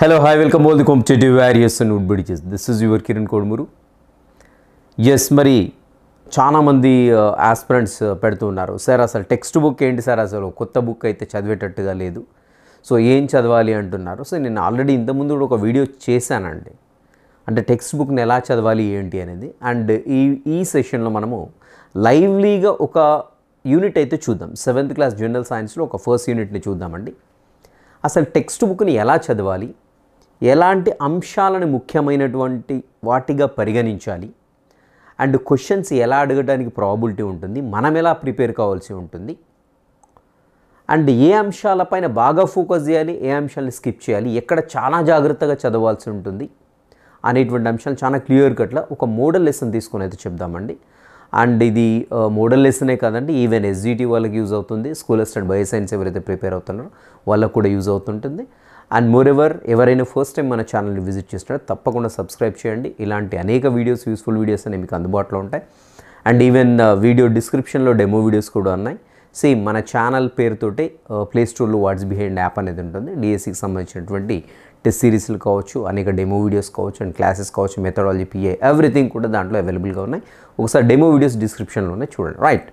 Hello hi welcome all the competitive various and wood bridges. This is your Kiran Kodmuru. Yes మరి చాలామంది aspirants పెడుతున్నారు sir అసలు text book ఏంటి sir అసలు కొత్త బుక్ అయితే చదివేటట్టుగా లేదు సో ఏం చదవాలి అంటున్నారు సో నేను ఆల్రెడీ ఇంతకుముందు కూడా ఒక వీడియో చేశానండి అంటే టెక్స్ట్ బుక్ని ఎలా చదవాలి ఏంటి అనేది అండ్ ఈ ఈ సెషన్లో మనము లైవ్లీగా ఒక యూనిట్ అయితే చూద్దాం సెవెంత్ క్లాస్ జనరల్ సైన్స్లో ఒక ఫస్ట్ యూనిట్ని చూద్దామండి అసలు టెక్స్ట్ బుక్ని ఎలా చదవాలి ఎలాంటి అంశాలను ముఖ్యమైనటువంటి వాటిగా పరిగణించాలి అండ్ క్వశ్చన్స్ ఎలా అడగడానికి ప్రాబిలిటీ ఉంటుంది మనం ఎలా ప్రిపేర్ కావాల్సి ఉంటుంది అండ్ ఏ అంశాలపైన బాగా ఫోకస్ చేయాలి ఏ అంశాలను స్కిప్ చేయాలి ఎక్కడ చాలా జాగ్రత్తగా చదవాల్సి ఉంటుంది అనేటువంటి అంశాలు చాలా క్లియర్ కట్లా ఒక మోడల్ లెసన్ తీసుకుని అయితే చెప్దామండి అండ్ ఇది మోడల్ లెసనే కాదండి ఈవెన్ ఎస్జిటి వాళ్ళకి యూజ్ అవుతుంది స్కూల్ అసిస్టెంట్ బయో సైన్స్ ఎవరైతే ప్రిపేర్ అవుతున్నారో వాళ్ళకు కూడా యూజ్ అవుతుంటుంది అండ్ మోర్ ఎవర్ ఎవరైనా ఫస్ట్ టైం మన ఛానల్ని విజిట్ చేస్తున్నారో తప్పకుండా సబ్స్క్రైబ్ చేయండి ఇలాంటి అనేక వీడియోస్ యూస్ఫుల్ వీడియోస్ అనేవి మీకు అందుబాటులో ఉంటాయి అండ్ ఈవెన్ వీడియో డిస్క్రిప్షన్లో డెమో వీడియోస్ కూడా ఉన్నాయి సేమ్ మన ఛానల్ పేరుతోటే ప్లే స్టోర్లో వాట్స్ బిహైండ్ యాప్ అనేది ఉంటుంది డిఎస్సికి సంబంధించినటువంటి టెస్ట్ సిరీస్లు కావచ్చు అనేక డెమో వీడియోస్ కావచ్చు అండ్ క్లాసెస్ కావచ్చు మెథడాలజీ పిఏ ఎవ్రీథింగ్ కూడా దాంట్లో అవైలబుల్గా ఉన్నాయి ఒకసారి డెమో వీడియోస్ డిస్క్రిప్షన్లో ఉన్నాయి చూడండి రైట్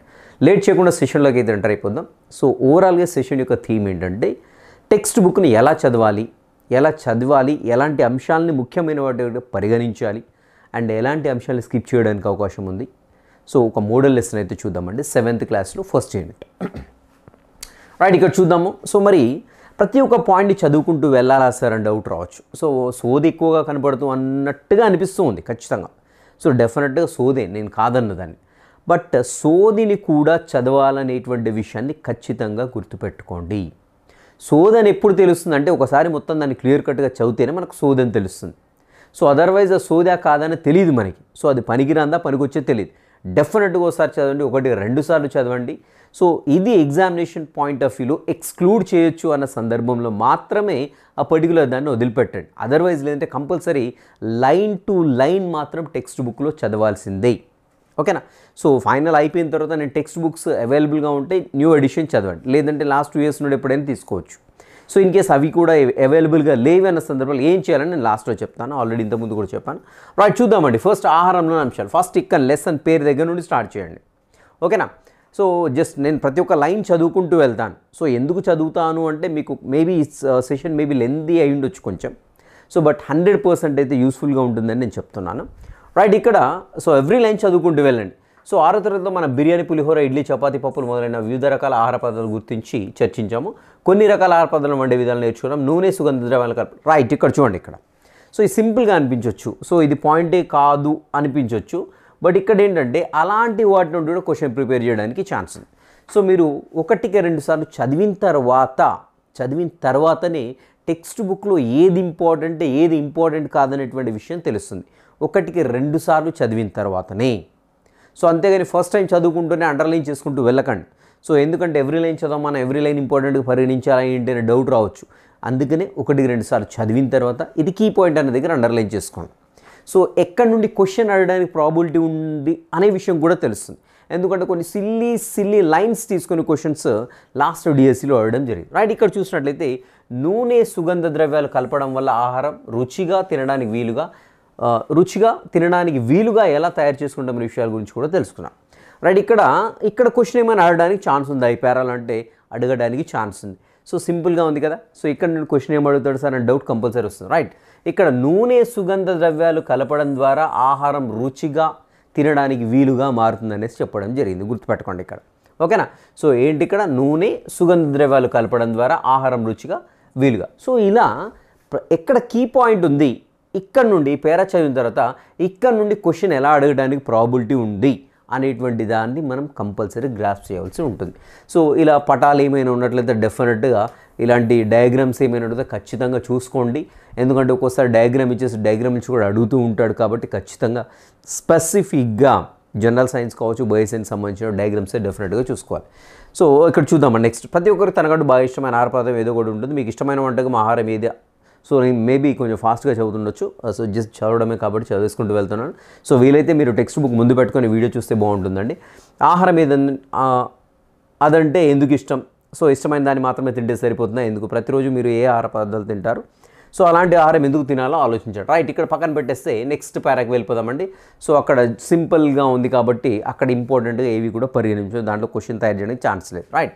లేట్ చేయకుండా సెషన్లోకి అయితే ఎంటర్ అయిపోదాం సో ఓవరాల్గా సెషన్ యొక్క థీమ్ ఏంటంటే టెక్స్ట్ బుక్ని ఎలా చదవాలి ఎలా చదవాలి ఎలాంటి అంశాలని ముఖ్యమైన వాటి పరిగణించాలి అండ్ ఎలాంటి అంశాలను స్కిప్ చేయడానికి అవకాశం ఉంది సో ఒక మోడల్ లెసన్ అయితే చూద్దామండి సెవెంత్ క్లాస్లో ఫస్ట్ యూనిట్ రైట్ ఇక్కడ చూద్దాము సో మరి ప్రతి ఒక్క పాయింట్ చదువుకుంటూ వెళ్ళాలా సార్ అని డౌట్ రావచ్చు సో సోది ఎక్కువగా కనపడుతూ అన్నట్టుగా అనిపిస్తూ ఉంది ఖచ్చితంగా సో డెఫినెట్గా సోదే నేను కాదన్నదాన్ని బట్ సోదిని కూడా చదవాలనేటువంటి విషయాన్ని ఖచ్చితంగా గుర్తుపెట్టుకోండి సోదని ఎప్పుడు తెలుస్తుంది అంటే ఒకసారి మొత్తం దాన్ని క్లియర్ కట్గా చదివితేనే మనకు సోదని తెలుస్తుంది సో అదర్వైజ్ ఆ సోదా కాదని తెలియదు మనకి సో అది పనికిరాందా పనికొచ్చే తెలియదు డెఫినెట్గా ఒకసారి చదవండి ఒకటి రెండు సార్లు చదవండి సో ఇది ఎగ్జామినేషన్ పాయింట్ ఆఫ్ వ్యూలో ఎక్స్క్లూడ్ చేయొచ్చు అన్న సందర్భంలో మాత్రమే ఆ పర్టికులర్ దాన్ని వదిలిపెట్టండి అదర్వైజ్ లేదంటే కంపల్సరీ లైన్ టు లైన్ మాత్రం టెక్స్ట్ బుక్లో చదవాల్సిందే ఓకేనా సో ఫైనల్ అయిపోయిన తర్వాత నేను టెక్స్ట్ బుక్స్ అవైలబుల్గా ఉంటే న్యూ ఎడిషన్ చదవండి లేదంటే లాస్ట్ టూ ఇయర్స్ నుండి ఎప్పుడైనా తీసుకోవచ్చు సో ఇన్ కేస్ అవి కూడా అవైలబుల్గా లేవన్న సందర్భంలో ఏం చేయాలని నేను లాస్ట్లో చెప్తాను ఆల్రెడీ ఇంతకుముందు కూడా చెప్పాను రైట్ చూద్దామండి ఫస్ట్ ఆహారంలోని అంశాలు ఫస్ట్ ఇక్కడ లెసన్ పేరు దగ్గర నుండి స్టార్ట్ చేయండి ఓకేనా సో జస్ట్ నేను ప్రతి ఒక్క లైన్ చదువుకుంటూ వెళ్తాను సో ఎందుకు చదువుతాను అంటే మీకు మేబీ సెషన్ మేబీ లెందీ అయి ఉండొచ్చు కొంచెం సో బట్ హండ్రెడ్ పర్సెంట్ అయితే యూస్ఫుల్గా ఉంటుందని నేను చెప్తున్నాను రైట్ ఇక్కడ సో ఎవ్రీ లైన్ చదువుకుంటూ వెళ్ళండి సో ఆరో తరగతిలో మన బిర్యానీ పులిహోర ఇడ్లీ చపాతీ పప్పులు మొదలైన వివిధ రకాల ఆహార పదార్థాలు గుర్తించి చర్చించాము కొన్ని రకాల ఆహార పదార్థాలు వండే విధాలు నేర్చుకున్నాం నూనె సుగంధ ద్రవ్యాలు రైట్ ఇక్కడ చూడండి ఇక్కడ సో ఇది సింపుల్గా అనిపించవచ్చు సో ఇది పాయింటే కాదు అనిపించవచ్చు బట్ ఇక్కడ ఏంటంటే అలాంటి వాటి నుండి కూడా క్వశ్చన్ ప్రిపేర్ చేయడానికి ఛాన్స్ ఉంది సో మీరు ఒకటికి రెండు సార్లు చదివిన తర్వాత చదివిన తర్వాతనే టెక్స్ట్ బుక్లో ఏది ఇంపార్టెంట్ ఏది ఇంపార్టెంట్ కాదనేటువంటి విషయం తెలుస్తుంది ఒకటికి రెండు సార్లు చదివిన తర్వాతనే సో అంతేగాని ఫస్ట్ టైం చదువుకుంటూనే అండర్లైన్ చేసుకుంటూ వెళ్ళకండి సో ఎందుకంటే ఎవ్రీ లైన్ చదవ మనం ఎవ్రీ లైన్ ఇంపార్టెంట్గా పరిగణించాలా ఏంటి అనే డౌట్ రావచ్చు అందుకనే ఒకటికి రెండు సార్లు చదివిన తర్వాత ఇది కీ పాయింట్ అనే దగ్గర అండర్లైన్ చేసుకోండి సో ఎక్కడి నుండి క్వశ్చన్ అడగడానికి ప్రాబిలిటీ ఉంది అనే విషయం కూడా తెలుస్తుంది ఎందుకంటే కొన్ని సిల్లీ సిల్లీ లైన్స్ తీసుకుని క్వశ్చన్స్ లాస్ట్ డిఎస్సిలో అడగడం జరిగింది రైట్ ఇక్కడ చూసినట్లయితే నూనె సుగంధ ద్రవ్యాలు కలపడం వల్ల ఆహారం రుచిగా తినడానికి వీలుగా రుచిగా తినడానికి వీలుగా ఎలా తయారు చేసుకుంటామనే విషయాల గురించి కూడా తెలుసుకున్నాం రైట్ ఇక్కడ ఇక్కడ క్వశ్చన్ ఏమైనా అడగడానికి ఛాన్స్ ఉంది ఈ పేరాలు అంటే అడగడానికి ఛాన్స్ ఉంది సో సింపుల్గా ఉంది కదా సో ఇక్కడ నేను క్వశ్చన్ ఏం అడుగుతాడు సార్ అని డౌట్ కంపల్సరీ వస్తుంది రైట్ ఇక్కడ నూనె సుగంధ ద్రవ్యాలు కలపడం ద్వారా ఆహారం రుచిగా తినడానికి వీలుగా మారుతుందనేసి చెప్పడం జరిగింది గుర్తుపెట్టుకోండి ఇక్కడ ఓకేనా సో ఏంటి ఇక్కడ నూనె సుగంధ ద్రవ్యాలు కలపడం ద్వారా ఆహారం రుచిగా వీలుగా సో ఇలా ఎక్కడ కీ పాయింట్ ఉంది ఇక్కడ నుండి పేర చదివిన తర్వాత ఇక్కడ నుండి క్వశ్చన్ ఎలా అడగడానికి ప్రాబిలిటీ ఉంది అనేటువంటి దాన్ని మనం కంపల్సరీ గ్రాఫ్ చేయాల్సి ఉంటుంది సో ఇలా పటాలు ఏమైనా ఉన్నట్లయితే డెఫినెట్గా ఇలాంటి డయాగ్రామ్స్ ఏమైనా ఉంటుందో ఖచ్చితంగా చూసుకోండి ఎందుకంటే ఒక్కోసారి డయాగ్రామ్ ఇచ్చేసి డయాగ్రామ్ ఇచ్చి కూడా అడుగుతూ ఉంటాడు కాబట్టి ఖచ్చితంగా స్పెసిఫిక్గా జనరల్ సైన్స్ కావచ్చు బయో సైన్స్ సంబంధించిన డయాగ్రామ్స్ డెఫినెట్గా చూసుకోవాలి సో ఇక్కడ చూద్దాం నెక్స్ట్ ప్రతి ఒక్కరు తనకంటూ బాగా ఇష్టమైన ఆహార పదార్థం ఏదో కూడా ఉంటుంది మీకు ఇష్టమైన వంటకం ఆహారం ఏది సో నేను మేబీ కొంచెం ఫాస్ట్గా చదువుతుండొచ్చు సో uh, జస్ట్ చదవడమే కాబట్టి చదివేసుకుంటూ వెళ్తున్నాను సో వీలైతే మీరు టెక్స్ట్ బుక్ ముందు పెట్టుకొని వీడియో చూస్తే బాగుంటుందండి ఆహారం ఏదండి అదంటే ఎందుకు ఇష్టం సో ఇష్టమైన దాన్ని మాత్రమే తింటే సరిపోతుందా ఎందుకు ప్రతిరోజు మీరు ఏ ఆహార పదార్థాలు తింటారు సో అలాంటి ఆహారం ఎందుకు తినాలో ఆలోచించండి రైట్ ఇక్కడ పక్కన పెట్టేస్తే నెక్స్ట్ పారాకి వెళ్ళిపోదామండి సో అక్కడ సింపుల్గా ఉంది కాబట్టి అక్కడ ఇంపార్టెంట్గా ఏవి కూడా పరిగణించు దాంట్లో క్వశ్చన్ తయారు చేయడానికి ఛాన్స్ లేదు రైట్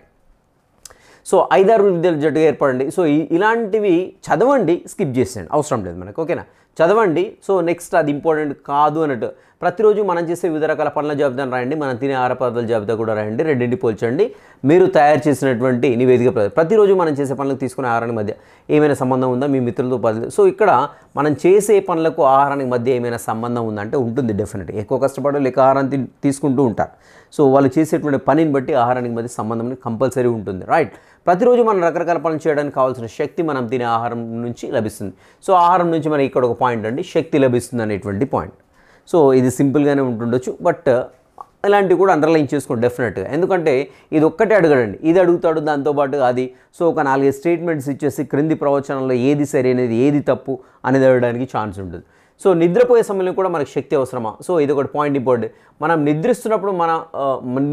సో ఐదారు విద్యార్థులు జట్టుగా ఏర్పడండి సో ఇలాంటివి చదవండి స్కిప్ చేసేయండి అవసరం లేదు మనకు ఓకేనా చదవండి సో నెక్స్ట్ అది ఇంపార్టెంట్ కాదు అన్నట్టు ప్రతిరోజు మనం చేసే వివిధ రకాల పనుల జాబితాను రాయండి మనం తినే ఆహార పదార్థాల జాబితా కూడా రాయండి రెండింటి పోల్చండి మీరు తయారు చేసినటువంటి నివేదిక ప్రతిరోజు మనం చేసే పనులకు తీసుకునే ఆహారానికి మధ్య ఏమైనా సంబంధం ఉందా మీ మిత్రులతో పది సో ఇక్కడ మనం చేసే పనులకు ఆహారానికి మధ్య ఏమైనా సంబంధం ఉందంటే ఉంటుంది డెఫినెట్గా ఎక్కువ కష్టపడలు లేక ఆహారాన్ని తీసుకుంటూ ఉంటారు సో వాళ్ళు చేసేటువంటి పనిని బట్టి ఆహారానికి మధ్య సంబంధం కంపల్సరీ ఉంటుంది రైట్ ప్రతిరోజు మనం రకరకాల పనులు చేయడానికి కావాల్సిన శక్తి మనం తినే ఆహారం నుంచి లభిస్తుంది సో ఆహారం నుంచి మనకి ఇక్కడ ఒక పాయింట్ అండి శక్తి లభిస్తుంది అనేటువంటి పాయింట్ సో ఇది సింపుల్గానే ఉంటుండొచ్చు బట్ ఇలాంటివి కూడా అండర్లైన్ చేసుకోండి డెఫినెట్గా ఎందుకంటే ఇది ఒక్కటే అడగడండి ఇది అడుగుతాడు దాంతోపాటు అది సో ఒక నాలుగైదు స్టేట్మెంట్స్ ఇచ్చేసి క్రింది ప్రవచనంలో ఏది సరైనది ఏది తప్పు అనేది అడగడానికి ఛాన్స్ ఉంటుంది సో నిద్రపోయే సమయంలో కూడా మనకు శక్తి అవసరమా సో ఇది ఒకటి పాయింట్ ఇంపార్టెంట్ మనం నిద్రిస్తున్నప్పుడు మన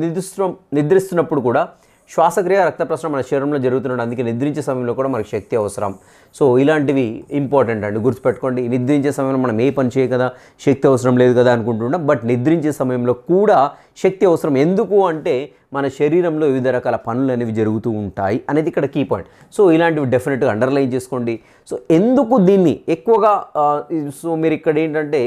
నిద్రిస్తున్న నిద్రిస్తున్నప్పుడు కూడా శ్వాసక్రియ రక్త ప్రసరణ మన శరీరంలో జరుగుతున్నాడు అందుకే నిద్రించే సమయంలో కూడా మనకు శక్తి అవసరం సో ఇలాంటివి ఇంపార్టెంట్ అండి గుర్తుపెట్టుకోండి నిద్రించే సమయంలో మనం ఏ పని చేయ కదా శక్తి అవసరం లేదు కదా అనుకుంటున్నాం బట్ నిద్రించే సమయంలో కూడా శక్తి అవసరం ఎందుకు అంటే మన శరీరంలో వివిధ రకాల పనులు అనేవి జరుగుతూ ఉంటాయి అనేది ఇక్కడ కీ పాయింట్ సో ఇలాంటివి డెఫినెట్గా అండర్లైన్ చేసుకోండి సో ఎందుకు దీన్ని ఎక్కువగా సో మీరు ఇక్కడ ఏంటంటే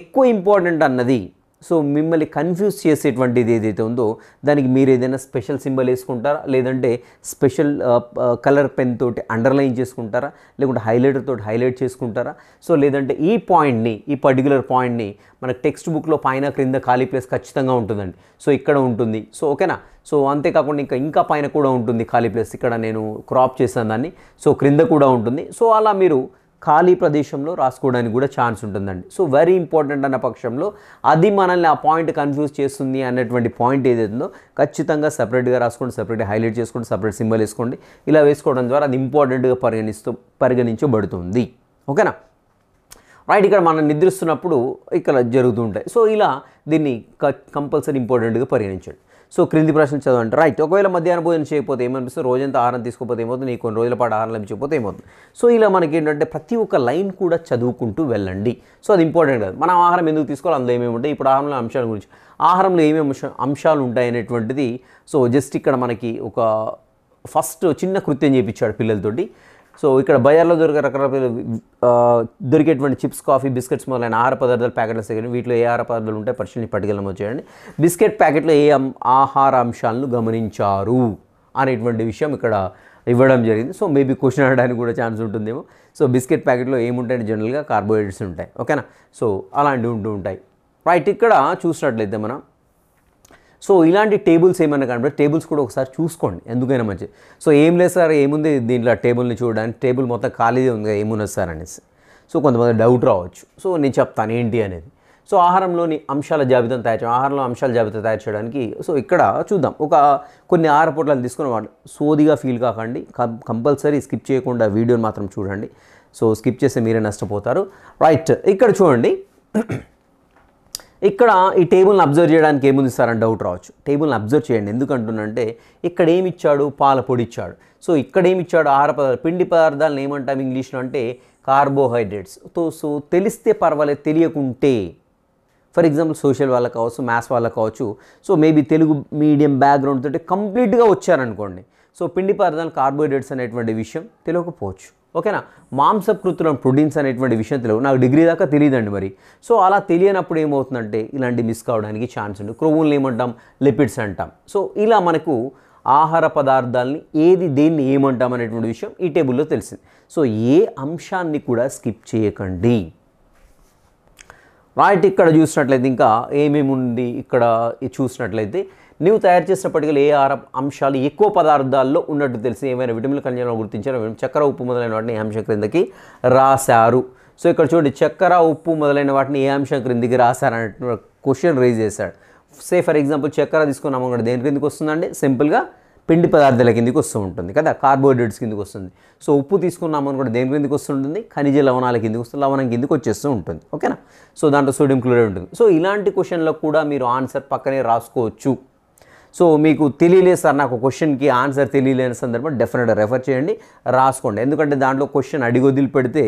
ఎక్కువ ఇంపార్టెంట్ అన్నది సో మిమ్మల్ని కన్ఫ్యూజ్ చేసేటువంటిది ఏదైతే ఉందో దానికి మీరు ఏదైనా స్పెషల్ సింబల్ వేసుకుంటారా లేదంటే స్పెషల్ కలర్ పెన్ తోటి అండర్లైన్ చేసుకుంటారా లేకుంటే హైలైటర్ తోటి హైలైట్ చేసుకుంటారా సో లేదంటే ఈ పాయింట్ని ఈ పర్టికులర్ పాయింట్ని మనకు టెక్స్ట్ బుక్లో పైన క్రింద ఖాళీ ప్లేస్ ఖచ్చితంగా ఉంటుందండి సో ఇక్కడ ఉంటుంది సో ఓకేనా సో అంతేకాకుండా ఇంకా ఇంకా పైన కూడా ఉంటుంది ఖాళీ ప్లేస్ ఇక్కడ నేను క్రాప్ చేసాను దాన్ని సో క్రింద కూడా ఉంటుంది సో అలా మీరు ఖాళీ ప్రదేశంలో రాసుకోవడానికి కూడా ఛాన్స్ ఉంటుందండి సో వెరీ ఇంపార్టెంట్ అన్న పక్షంలో అది మనల్ని ఆ పాయింట్ కన్ఫ్యూజ్ చేస్తుంది అన్నటువంటి పాయింట్ ఏదైతుందో ఖచ్చితంగా సపరేట్గా రాసుకోండి సపరేట్ హైలైట్ చేసుకోండి సపరేట్ సింబల్ వేసుకోండి ఇలా వేసుకోవడం ద్వారా అది ఇంపార్టెంట్గా పరిగణిస్తూ పరిగణించబడుతుంది ఓకేనా రైట్ ఇక్కడ మనం నిద్రిస్తున్నప్పుడు ఇక్కడ జరుగుతూ ఉంటాయి సో ఇలా దీన్ని కంపల్సరీ ఇంపార్టెంట్గా పరిగణించండి సో క్రింది ప్రశ్నలు చదవండి రైట్ ఒకవేళ మధ్యాహ్నం భోజనం చేయకపోతే ఏమనిపిస్తుంది రోజంతా ఆహారం తీసుకోపోతే ఏమవుతుంది కొన్ని రోజుల పాటు ఆహారం లభించకపోతే ఏమవుతుంది సో ఇలా మనకి ఏంటంటే ప్రతి ఒక్క లైన్ కూడా చదువుకుంటూ వెళ్ళండి సో అది ఇంపార్టెంట్ కాదు మనం ఆహారం ఎందుకు తీసుకోవాలి అందులో ఏమేమి ఉంటాయి ఇప్పుడు ఆహారంలో అంశాల గురించి ఆహారంలో ఏమేమి అంశాలు ఉంటాయి అనేటువంటిది సో జస్ట్ ఇక్కడ మనకి ఒక ఫస్ట్ చిన్న కృత్యం చేయించాడు పిల్లలతోటి సో ఇక్కడ బయర్లో దొరికే రకరకాల దొరికేటువంటి చిప్స్ కాఫీ బిస్కెట్స్ మొదలైన ఆహార పదార్థాలు ప్యాకెట్లు సేకరించి వీటిలో ఏ ఆహార పదార్థాలు ఉంటాయి పరిశీలించి పట్టుకెళ్ళమో చేయండి బిస్కెట్ ప్యాకెట్లో ఏ ఆహార అంశాలను గమనించారు అనేటువంటి విషయం ఇక్కడ ఇవ్వడం జరిగింది సో మేబీ క్వశ్చన్ అడడానికి కూడా ఛాన్స్ ఉంటుందేమో సో బిస్కెట్ ప్యాకెట్లో ఏముంటాయి జనరల్గా కార్బోహైడ్రేట్స్ ఉంటాయి ఓకేనా సో అలాంటివి ఉంటూ ఉంటాయి రైట్ ఇక్కడ చూసినట్లయితే మనం సో ఇలాంటి టేబుల్స్ ఏమైనా కనబడి టేబుల్స్ కూడా ఒకసారి చూసుకోండి ఎందుకైనా మంచిది సో ఏం లేదు సార్ ఏముంది దీంట్లో టేబుల్ని చూడడానికి టేబుల్ మొత్తం ఖాళీదే ఉంది ఏమున్నది సార్ అనేసి సో కొంతమంది డౌట్ రావచ్చు సో నేను చెప్తాను ఏంటి అనేది సో ఆహారంలోని అంశాల జాబితాను తయారు చేయడం ఆహారంలో అంశాల జాబితా తయారు చేయడానికి సో ఇక్కడ చూద్దాం ఒక కొన్ని ఆహార పొట్లాలు తీసుకుని వాళ్ళు సోదిగా ఫీల్ కాకండి కంపల్సరీ స్కిప్ చేయకుండా వీడియోని మాత్రం చూడండి సో స్కిప్ చేస్తే మీరే నష్టపోతారు రైట్ ఇక్కడ చూడండి ఇక్కడ ఈ టేబుల్ని అబ్జర్వ్ చేయడానికి ఏముంది సార్ అని డౌట్ రావచ్చు టేబుల్ని అబ్జర్వ్ చేయండి ఎందుకంటున్నంటే ఇక్కడ ఏమి ఇచ్చాడు పాల పొడి ఇచ్చాడు సో ఇక్కడ ఏమి ఇచ్చాడు ఆహార పదార్థాలు పిండి పదార్థాలను ఏమంటాం ఇంగ్లీష్లో అంటే కార్బోహైడ్రేట్స్ తో సో తెలిస్తే పర్వాలేదు తెలియకుంటే ఫర్ ఎగ్జాంపుల్ సోషల్ వాళ్ళకు కావచ్చు మ్యాథ్స్ వాళ్ళకు కావచ్చు so maybe Telugu medium background తోటి కంప్లీట్గా వచ్చారనుకోండి సో పిండి పదార్థాలు కార్బోహైడ్రేట్స్ అనేటువంటి విషయం తెలియకపోవచ్చు ఓకేనా మాంసకృతులను ప్రోటీన్స్ అనేటువంటి విషయం తెలియదు నాకు డిగ్రీ దాకా తెలియదండి మరి సో అలా తెలియనప్పుడు ఏమవుతుందంటే ఇలాంటి మిస్ కావడానికి ఛాన్స్ ఉంది క్రోములను ఏమంటాం లిపిడ్స్ అంటాం సో ఇలా మనకు ఆహార పదార్థాలని ఏది దేన్ని ఏమంటాం అనేటువంటి విషయం ఈ టేబుల్లో తెలిసింది సో ఏ అంశాన్ని కూడా స్కిప్ చేయకండి రైట్ ఇక్కడ చూసినట్లయితే ఇంకా ఏమేమి ఉంది ఇక్కడ చూసినట్లయితే నీవు తయారు చేసినప్పటికీ ఏ ఆర అంశాలు ఎక్కువ పదార్థాల్లో ఉన్నట్టు తెలిసి ఏమైనా విటమిన్ ఖనిజాలను గుర్తించారు చక్కెర ఉప్పు మొదలైన వాటిని ఏ అంశం క్రిందకి రాశారు సో ఇక్కడ చూడండి చక్కెర ఉప్పు మొదలైన వాటిని ఏ అంశం క్రిందికి రాశారనే క్వశ్చన్ రేజ్ చేశాడు సే ఫర్ ఎగ్జాంపుల్ చక్కెర తీసుకున్నాము కూడా దేని క్రిందికి వస్తుందండి సింపుల్గా పిండి పదార్థాల కిందకి వస్తూ ఉంటుంది కదా కార్బోహైడ్రేట్స్ కిందికి వస్తుంది సో ఉప్పు తీసుకున్నామని కూడా దేని కిందకి వస్తుంటుంది ఖనిజ లవణాల కిందికి వస్తుంది లవణం కిందికి వచ్చేస్తూ ఉంటుంది ఓకేనా సో దాంట్లో సోడియం క్లోరైడ్ ఉంటుంది సో ఇలాంటి క్వశ్చన్లకు కూడా మీరు ఆన్సర్ పక్కనే రాసుకోవచ్చు సో మీకు తెలియలేదు సార్ నాకు క్వశ్చన్కి ఆన్సర్ తెలియలేని సందర్భం డెఫినెట్గా రెఫర్ చేయండి రాసుకోండి ఎందుకంటే దాంట్లో క్వశ్చన్ అడిగి వదిలిపెడితే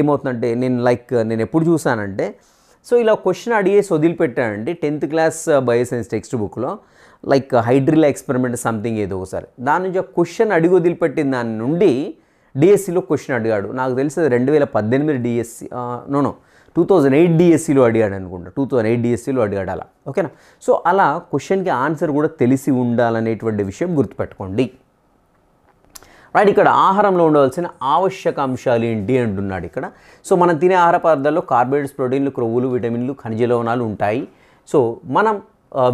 ఏమవుతుందంటే నేను లైక్ నేను ఎప్పుడు చూసానంటే సో ఇలా క్వశ్చన్ అడిగేసి వదిలిపెట్టానండి టెన్త్ క్లాస్ బయోసైన్స్ టెక్స్ట్ బుక్లో లైక్ హైడ్రిల్ ఎక్స్పెరిమెంట్ సంథింగ్ ఏదో ఒకసారి దాని నుంచి క్వశ్చన్ అడిగి వదిలిపెట్టిన దాని నుండి డిఎస్సిలో e క్వశ్చన్ అడిగాడు నాకు తెలిసి రెండు వేల పద్దెనిమిది DSC e, no no two thousand eight డిఎస్సిలో అడిగాడు అనుకుంటా టూ థౌజండ్ ఎయిట్ డిఎస్సిలో అడిగాడు అలా ఓకేనా సో అలా క్వశ్చన్కి ఆన్సర్ కూడా తెలిసి ఉండాలనేటువంటి విషయం గుర్తుపెట్టుకోండి రైట్ ఇక్కడ ఆహారంలో ఉండవలసిన ఆవశ్యక అంశాలు ఏంటి అంటున్నాడు ఇక్కడ సో మనం తినే ఆహార పదార్థాల్లో కార్బోహైడ్రేట్స్ ప్రోటీన్లు క్రొవ్వులు విటమిన్లు ఖనిజ లవణాలు ఉంటాయి సో మనం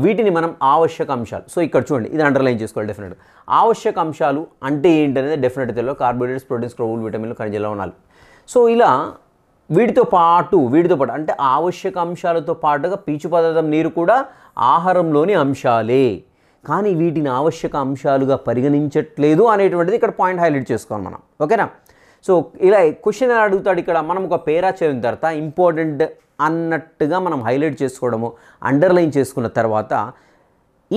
వీటిని మనం ఆవశ్యక అంశాలు సో ఇక్కడ చూడండి ఇది అండర్లైన్ చేసుకోవాలి డెఫినెట్గా ఆవశ్యక అంశాలు అంటే ఏంటనేది డెఫినెట్ తెలియదు కార్బోహైడ్రేట్స్ ప్రోటీన్స్ క్రొవ్వులు విటమిన్లు ఖనిజ లవణాలు సో ఇలా వీటితో పాటు వీటితో పాటు అంటే ఆవశ్యక అంశాలతో పాటుగా పీచు పదార్థం నీరు కూడా ఆహారంలోని అంశాలే కానీ వీటిని ఆవశ్యక అంశాలుగా పరిగణించట్లేదు అనేటువంటిది ఇక్కడ పాయింట్ హైలైట్ చేసుకోవాలి మనం ఓకేనా సో ఇలా క్వశ్చన్ ఎలా అడుగుతాడు ఇక్కడ మనం ఒక పేరా చదివిన తర్వాత ఇంపార్టెంట్ అన్నట్టుగా మనం హైలైట్ చేసుకోవడము అండర్లైన్ చేసుకున్న తర్వాత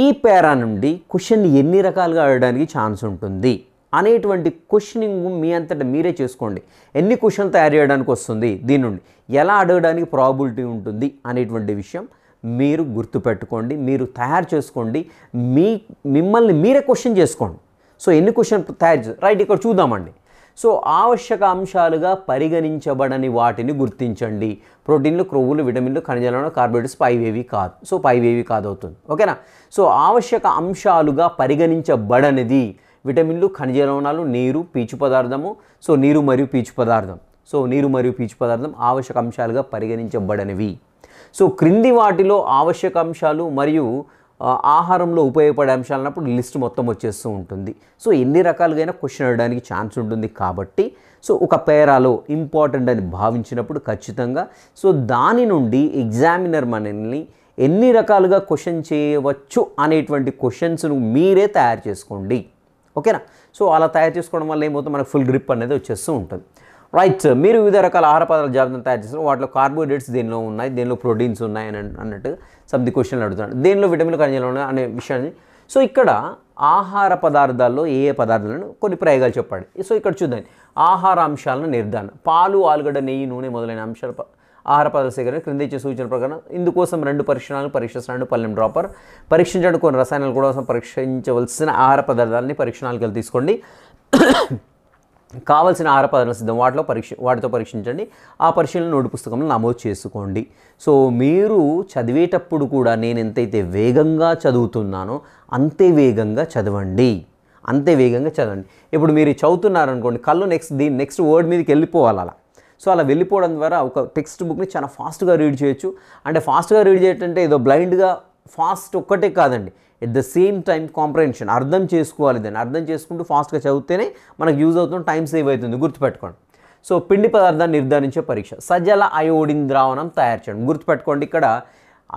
ఈ పేరా నుండి క్వశ్చన్ ఎన్ని రకాలుగా అడగడానికి ఛాన్స్ ఉంటుంది అనేటువంటి క్వశ్చనింగ్ మీ అంతటా మీరే చేసుకోండి ఎన్ని క్వశ్చన్ తయారు చేయడానికి వస్తుంది దీని నుండి ఎలా అడగడానికి ప్రాబిలిటీ ఉంటుంది అనేటువంటి విషయం మీరు గుర్తుపెట్టుకోండి మీరు తయారు చేసుకోండి మీ మిమ్మల్ని మీరే క్వశ్చన్ చేసుకోండి సో ఎన్ని క్వశ్చన్ తయారు చేస్తారు రైట్ ఇక్కడ చూద్దామండి సో ఆవశ్యక అంశాలుగా పరిగణించబడని వాటిని గుర్తించండి ప్రోటీన్లు క్రొవ్వులు విటమిన్లు ఖనిజాలను కార్బోహైడ్రేట్స్ పైవేవి కాదు సో పైవేవి కాదు అవుతుంది ఓకేనా సో ఆవశ్యక అంశాలుగా పరిగణించబడనిది విటమిన్లు ఖనిజ లవణాలు నీరు పీచు పదార్థము సో నీరు మరియు పీచు పదార్థం సో నీరు మరియు పీచు పదార్థం ఆవశ్యక అంశాలుగా పరిగణించబడనివి సో క్రింది వాటిలో ఆవశ్యక అంశాలు మరియు ఆహారంలో ఉపయోగపడే అంశాలు అన్నప్పుడు లిస్ట్ మొత్తం వచ్చేస్తూ ఉంటుంది సో ఎన్ని రకాలుగా క్వశ్చన్ అడగడానికి ఛాన్స్ ఉంటుంది కాబట్టి సో ఒక పేరాలో ఇంపార్టెంట్ అని భావించినప్పుడు ఖచ్చితంగా సో దాని నుండి ఎగ్జామినర్ మనల్ని ఎన్ని రకాలుగా క్వశ్చన్ చేయవచ్చు అనేటువంటి క్వశ్చన్స్ను మీరే తయారు చేసుకోండి ఓకేనా సో అలా తయారు చేసుకోవడం వల్ల ఏమవుతుంది మనకు ఫుల్ గ్రిప్ అనేది వచ్చేస్తూ ఉంటుంది రైట్ మీరు వివిధ రకాల ఆహార పదార్థాల జాబితాను తయారు చేస్తారు వాటిలో కార్బోహైడ్రేట్స్ దేనిలో ఉన్నాయి దేనిలో ప్రోటీన్స్ ఉన్నాయి అని అన్నట్టు సబ్ది క్వశ్చన్లు అడుగుతున్నాడు దేనిలో విటమిన్లు ఖనిజాలు ఉన్నాయి అనే విషయాన్ని సో ఇక్కడ ఆహార పదార్థాల్లో ఏ ఏ పదార్థాలను కొన్ని ప్రయోగాలు చెప్పాడు సో ఇక్కడ చూద్దాం ఆహార అంశాలను నిర్ధారణ పాలు ఆలుగడ్డ నెయ్యి నూనె మొదలైన అంశాలు ఆహార పదార్థ సేకరణ క్రింద ఇచ్చే సూచన ప్రకారం ఇందుకోసం రెండు పరీక్షణాలు పరీక్షిస్తున్నాడు పల్లెం డ్రాపర్ పరీక్షించడం కొన్ని రసాయనాలు కూడా పరీక్షించవలసిన ఆహార పదార్థాలని పరీక్షణాలకి తీసుకోండి కావలసిన ఆహార పదార్థాలు సిద్ధం వాటిలో పరీక్ష వాటితో పరీక్షించండి ఆ పరిశీలన నోటు పుస్తకంలో నమోదు చేసుకోండి సో మీరు చదివేటప్పుడు కూడా నేను ఎంతైతే వేగంగా చదువుతున్నానో అంతే వేగంగా చదవండి అంతే వేగంగా చదవండి ఇప్పుడు మీరు చదువుతున్నారనుకోండి కళ్ళు నెక్స్ట్ దీని నెక్స్ట్ వర్డ్ మీదకి వెళ్ళిపోవాలి అలా సో అలా వెళ్ళిపోవడం ద్వారా ఒక టెక్స్ట్ బుక్ని చాలా ఫాస్ట్గా రీడ్ చేయొచ్చు అంటే ఫాస్ట్గా రీడ్ చేయటంటే ఏదో బ్లైండ్గా ఫాస్ట్ ఒక్కటే కాదండి at the same time comprehension అర్థం చేసుకోవాలి దాన్ని అర్థం చేసుకుంటూ ఫాస్ట్గా చదివితేనే మనకు యూజ్ అవుతుంది టైం సేవ్ అవుతుంది గుర్తుపెట్టుకోండి సో పిండి పదార్థాన్ని నిర్ధారించే పరీక్ష సజల అయోడిన్ ద్రావణం తయారు చేయడం గుర్తుపెట్టుకోండి ఇక్కడ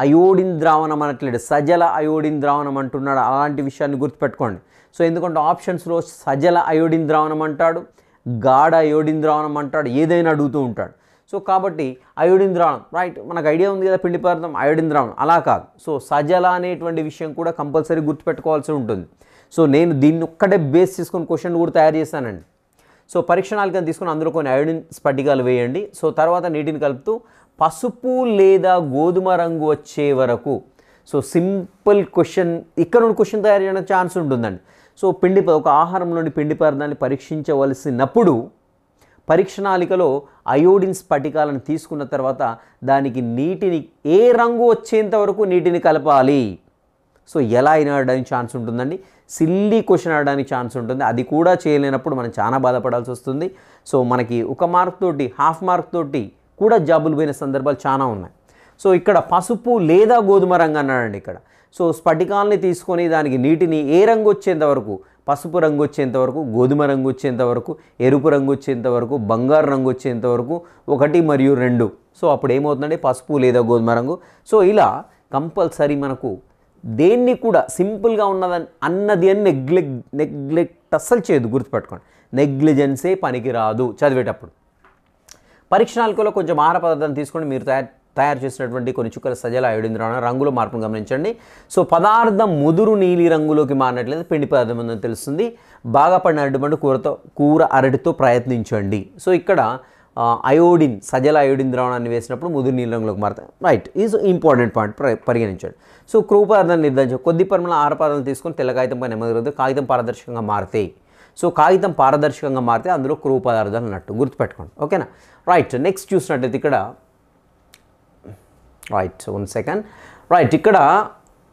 అయోడిన్ ద్రావణం అనట్లేదు సజల అయోడిన్ ద్రావణం అంటున్నాడు అలాంటి విషయాన్ని గుర్తుపెట్టుకోండి సో ఎందుకంటే ఆప్షన్స్లో సజల అయోడిన్ ద్రావణం అంటాడు గాఢ అయోడిన్ ద్రావణం అంటాడు ఏదైనా అడుగుతూ ఉంటాడు సో కాబట్టి అయోడిన్ ద్రావణం రైట్ మనకు ఐడియా ఉంది కదా పిండి పదార్థం అయోడింద్రావణం ద్రావణం అలా కాదు సో సజల అనేటువంటి విషయం కూడా కంపల్సరీ గుర్తుపెట్టుకోవాల్సి ఉంటుంది సో నేను దీన్ని ఒక్కటే బేస్ తీసుకొని క్వశ్చన్ కూడా తయారు చేశానండి సో పరీక్ష నాలుగు తీసుకుని అందులో కొన్ని అయోడిన్ స్పటికాలు వేయండి సో తర్వాత నీటిని కలుపుతూ పసుపు లేదా గోధుమ రంగు వచ్చే వరకు సో సింపుల్ క్వశ్చన్ ఇక్కడ నుండి క్వశ్చన్ తయారు చేయడానికి ఛాన్స్ ఉంటుందండి సో పిండి ఒక ఆహారంలోని పిండి పదార్థాన్ని పరీక్షించవలసినప్పుడు పరీక్షణాలికలో అయోడిన్ స్ఫటికాలను తీసుకున్న తర్వాత దానికి నీటిని ఏ రంగు వచ్చేంత వరకు నీటిని కలపాలి సో ఎలా అయినా ఆడడానికి ఛాన్స్ ఉంటుందండి సిల్లీ క్వశ్చన్ ఆడడానికి ఛాన్స్ ఉంటుంది అది కూడా చేయలేనప్పుడు మనం చాలా బాధపడాల్సి వస్తుంది సో మనకి ఒక మార్క్ తోటి హాఫ్ మార్క్ తోటి కూడా జాబులు పోయిన సందర్భాలు చాలా ఉన్నాయి సో ఇక్కడ పసుపు లేదా గోధుమ రంగు అన్నాడండి ఇక్కడ సో స్ఫటికాలని తీసుకొని దానికి నీటిని ఏ రంగు వచ్చేంత వరకు పసుపు రంగు వచ్చేంత వరకు గోధుమ రంగు వచ్చేంత వరకు ఎరుపు రంగు వచ్చేంత వరకు బంగారు రంగు వచ్చేంత వరకు ఒకటి మరియు రెండు సో అప్పుడు ఏమవుతుందంటే పసుపు లేదా గోధుమ రంగు సో ఇలా కంపల్సరీ మనకు దేన్ని కూడా సింపుల్గా ఉన్నదని అన్నది అని నెగ్లెక్ నెగ్లెక్ట్ అస్సలు చేయదు గుర్తుపెట్టుకోండి నెగ్లిజెన్సే పనికిరాదు చదివేటప్పుడు పరీక్ష నాలుగులో కొంచెం ఆహార పదార్థాన్ని తీసుకొని మీరు తయారు తయారు చేసినటువంటి కొన్ని చుక్కల సజల అయోడిన్ ద్రావణ రంగులో మార్పును గమనించండి సో పదార్థం ముదురు నీలి రంగులోకి మారినట్లయితే పిండి పదార్థం ఉందని తెలుస్తుంది బాగా పడిన అరటిపండు కూరతో కూర అరటితో ప్రయత్నించండి సో ఇక్కడ అయోడిన్ సజల అయోడిన్ ద్రావణాన్ని వేసినప్పుడు ముదురు నీలి రంగులోకి మారుతాయి రైట్ ఈజ్ ఇంపార్టెంట్ పాయింట్ పరిగణించండి సో క్రూ పదార్థాన్ని నిర్ధారించండి కొద్ది పరిమాణం ఆహార పదార్థాలు తీసుకొని తెల్ల కాగితంపై నెమ్మది కాగితం పారదర్శకంగా మారితే సో కాగితం పారదర్శకంగా మారితే అందులో క్రూ పదార్థాలు అన్నట్టు గుర్తుపెట్టుకోండి ఓకేనా రైట్ నెక్స్ట్ చూసినట్లయితే ఇక్కడ రైట్ వన్ సెకండ్ రైట్ ఇక్కడ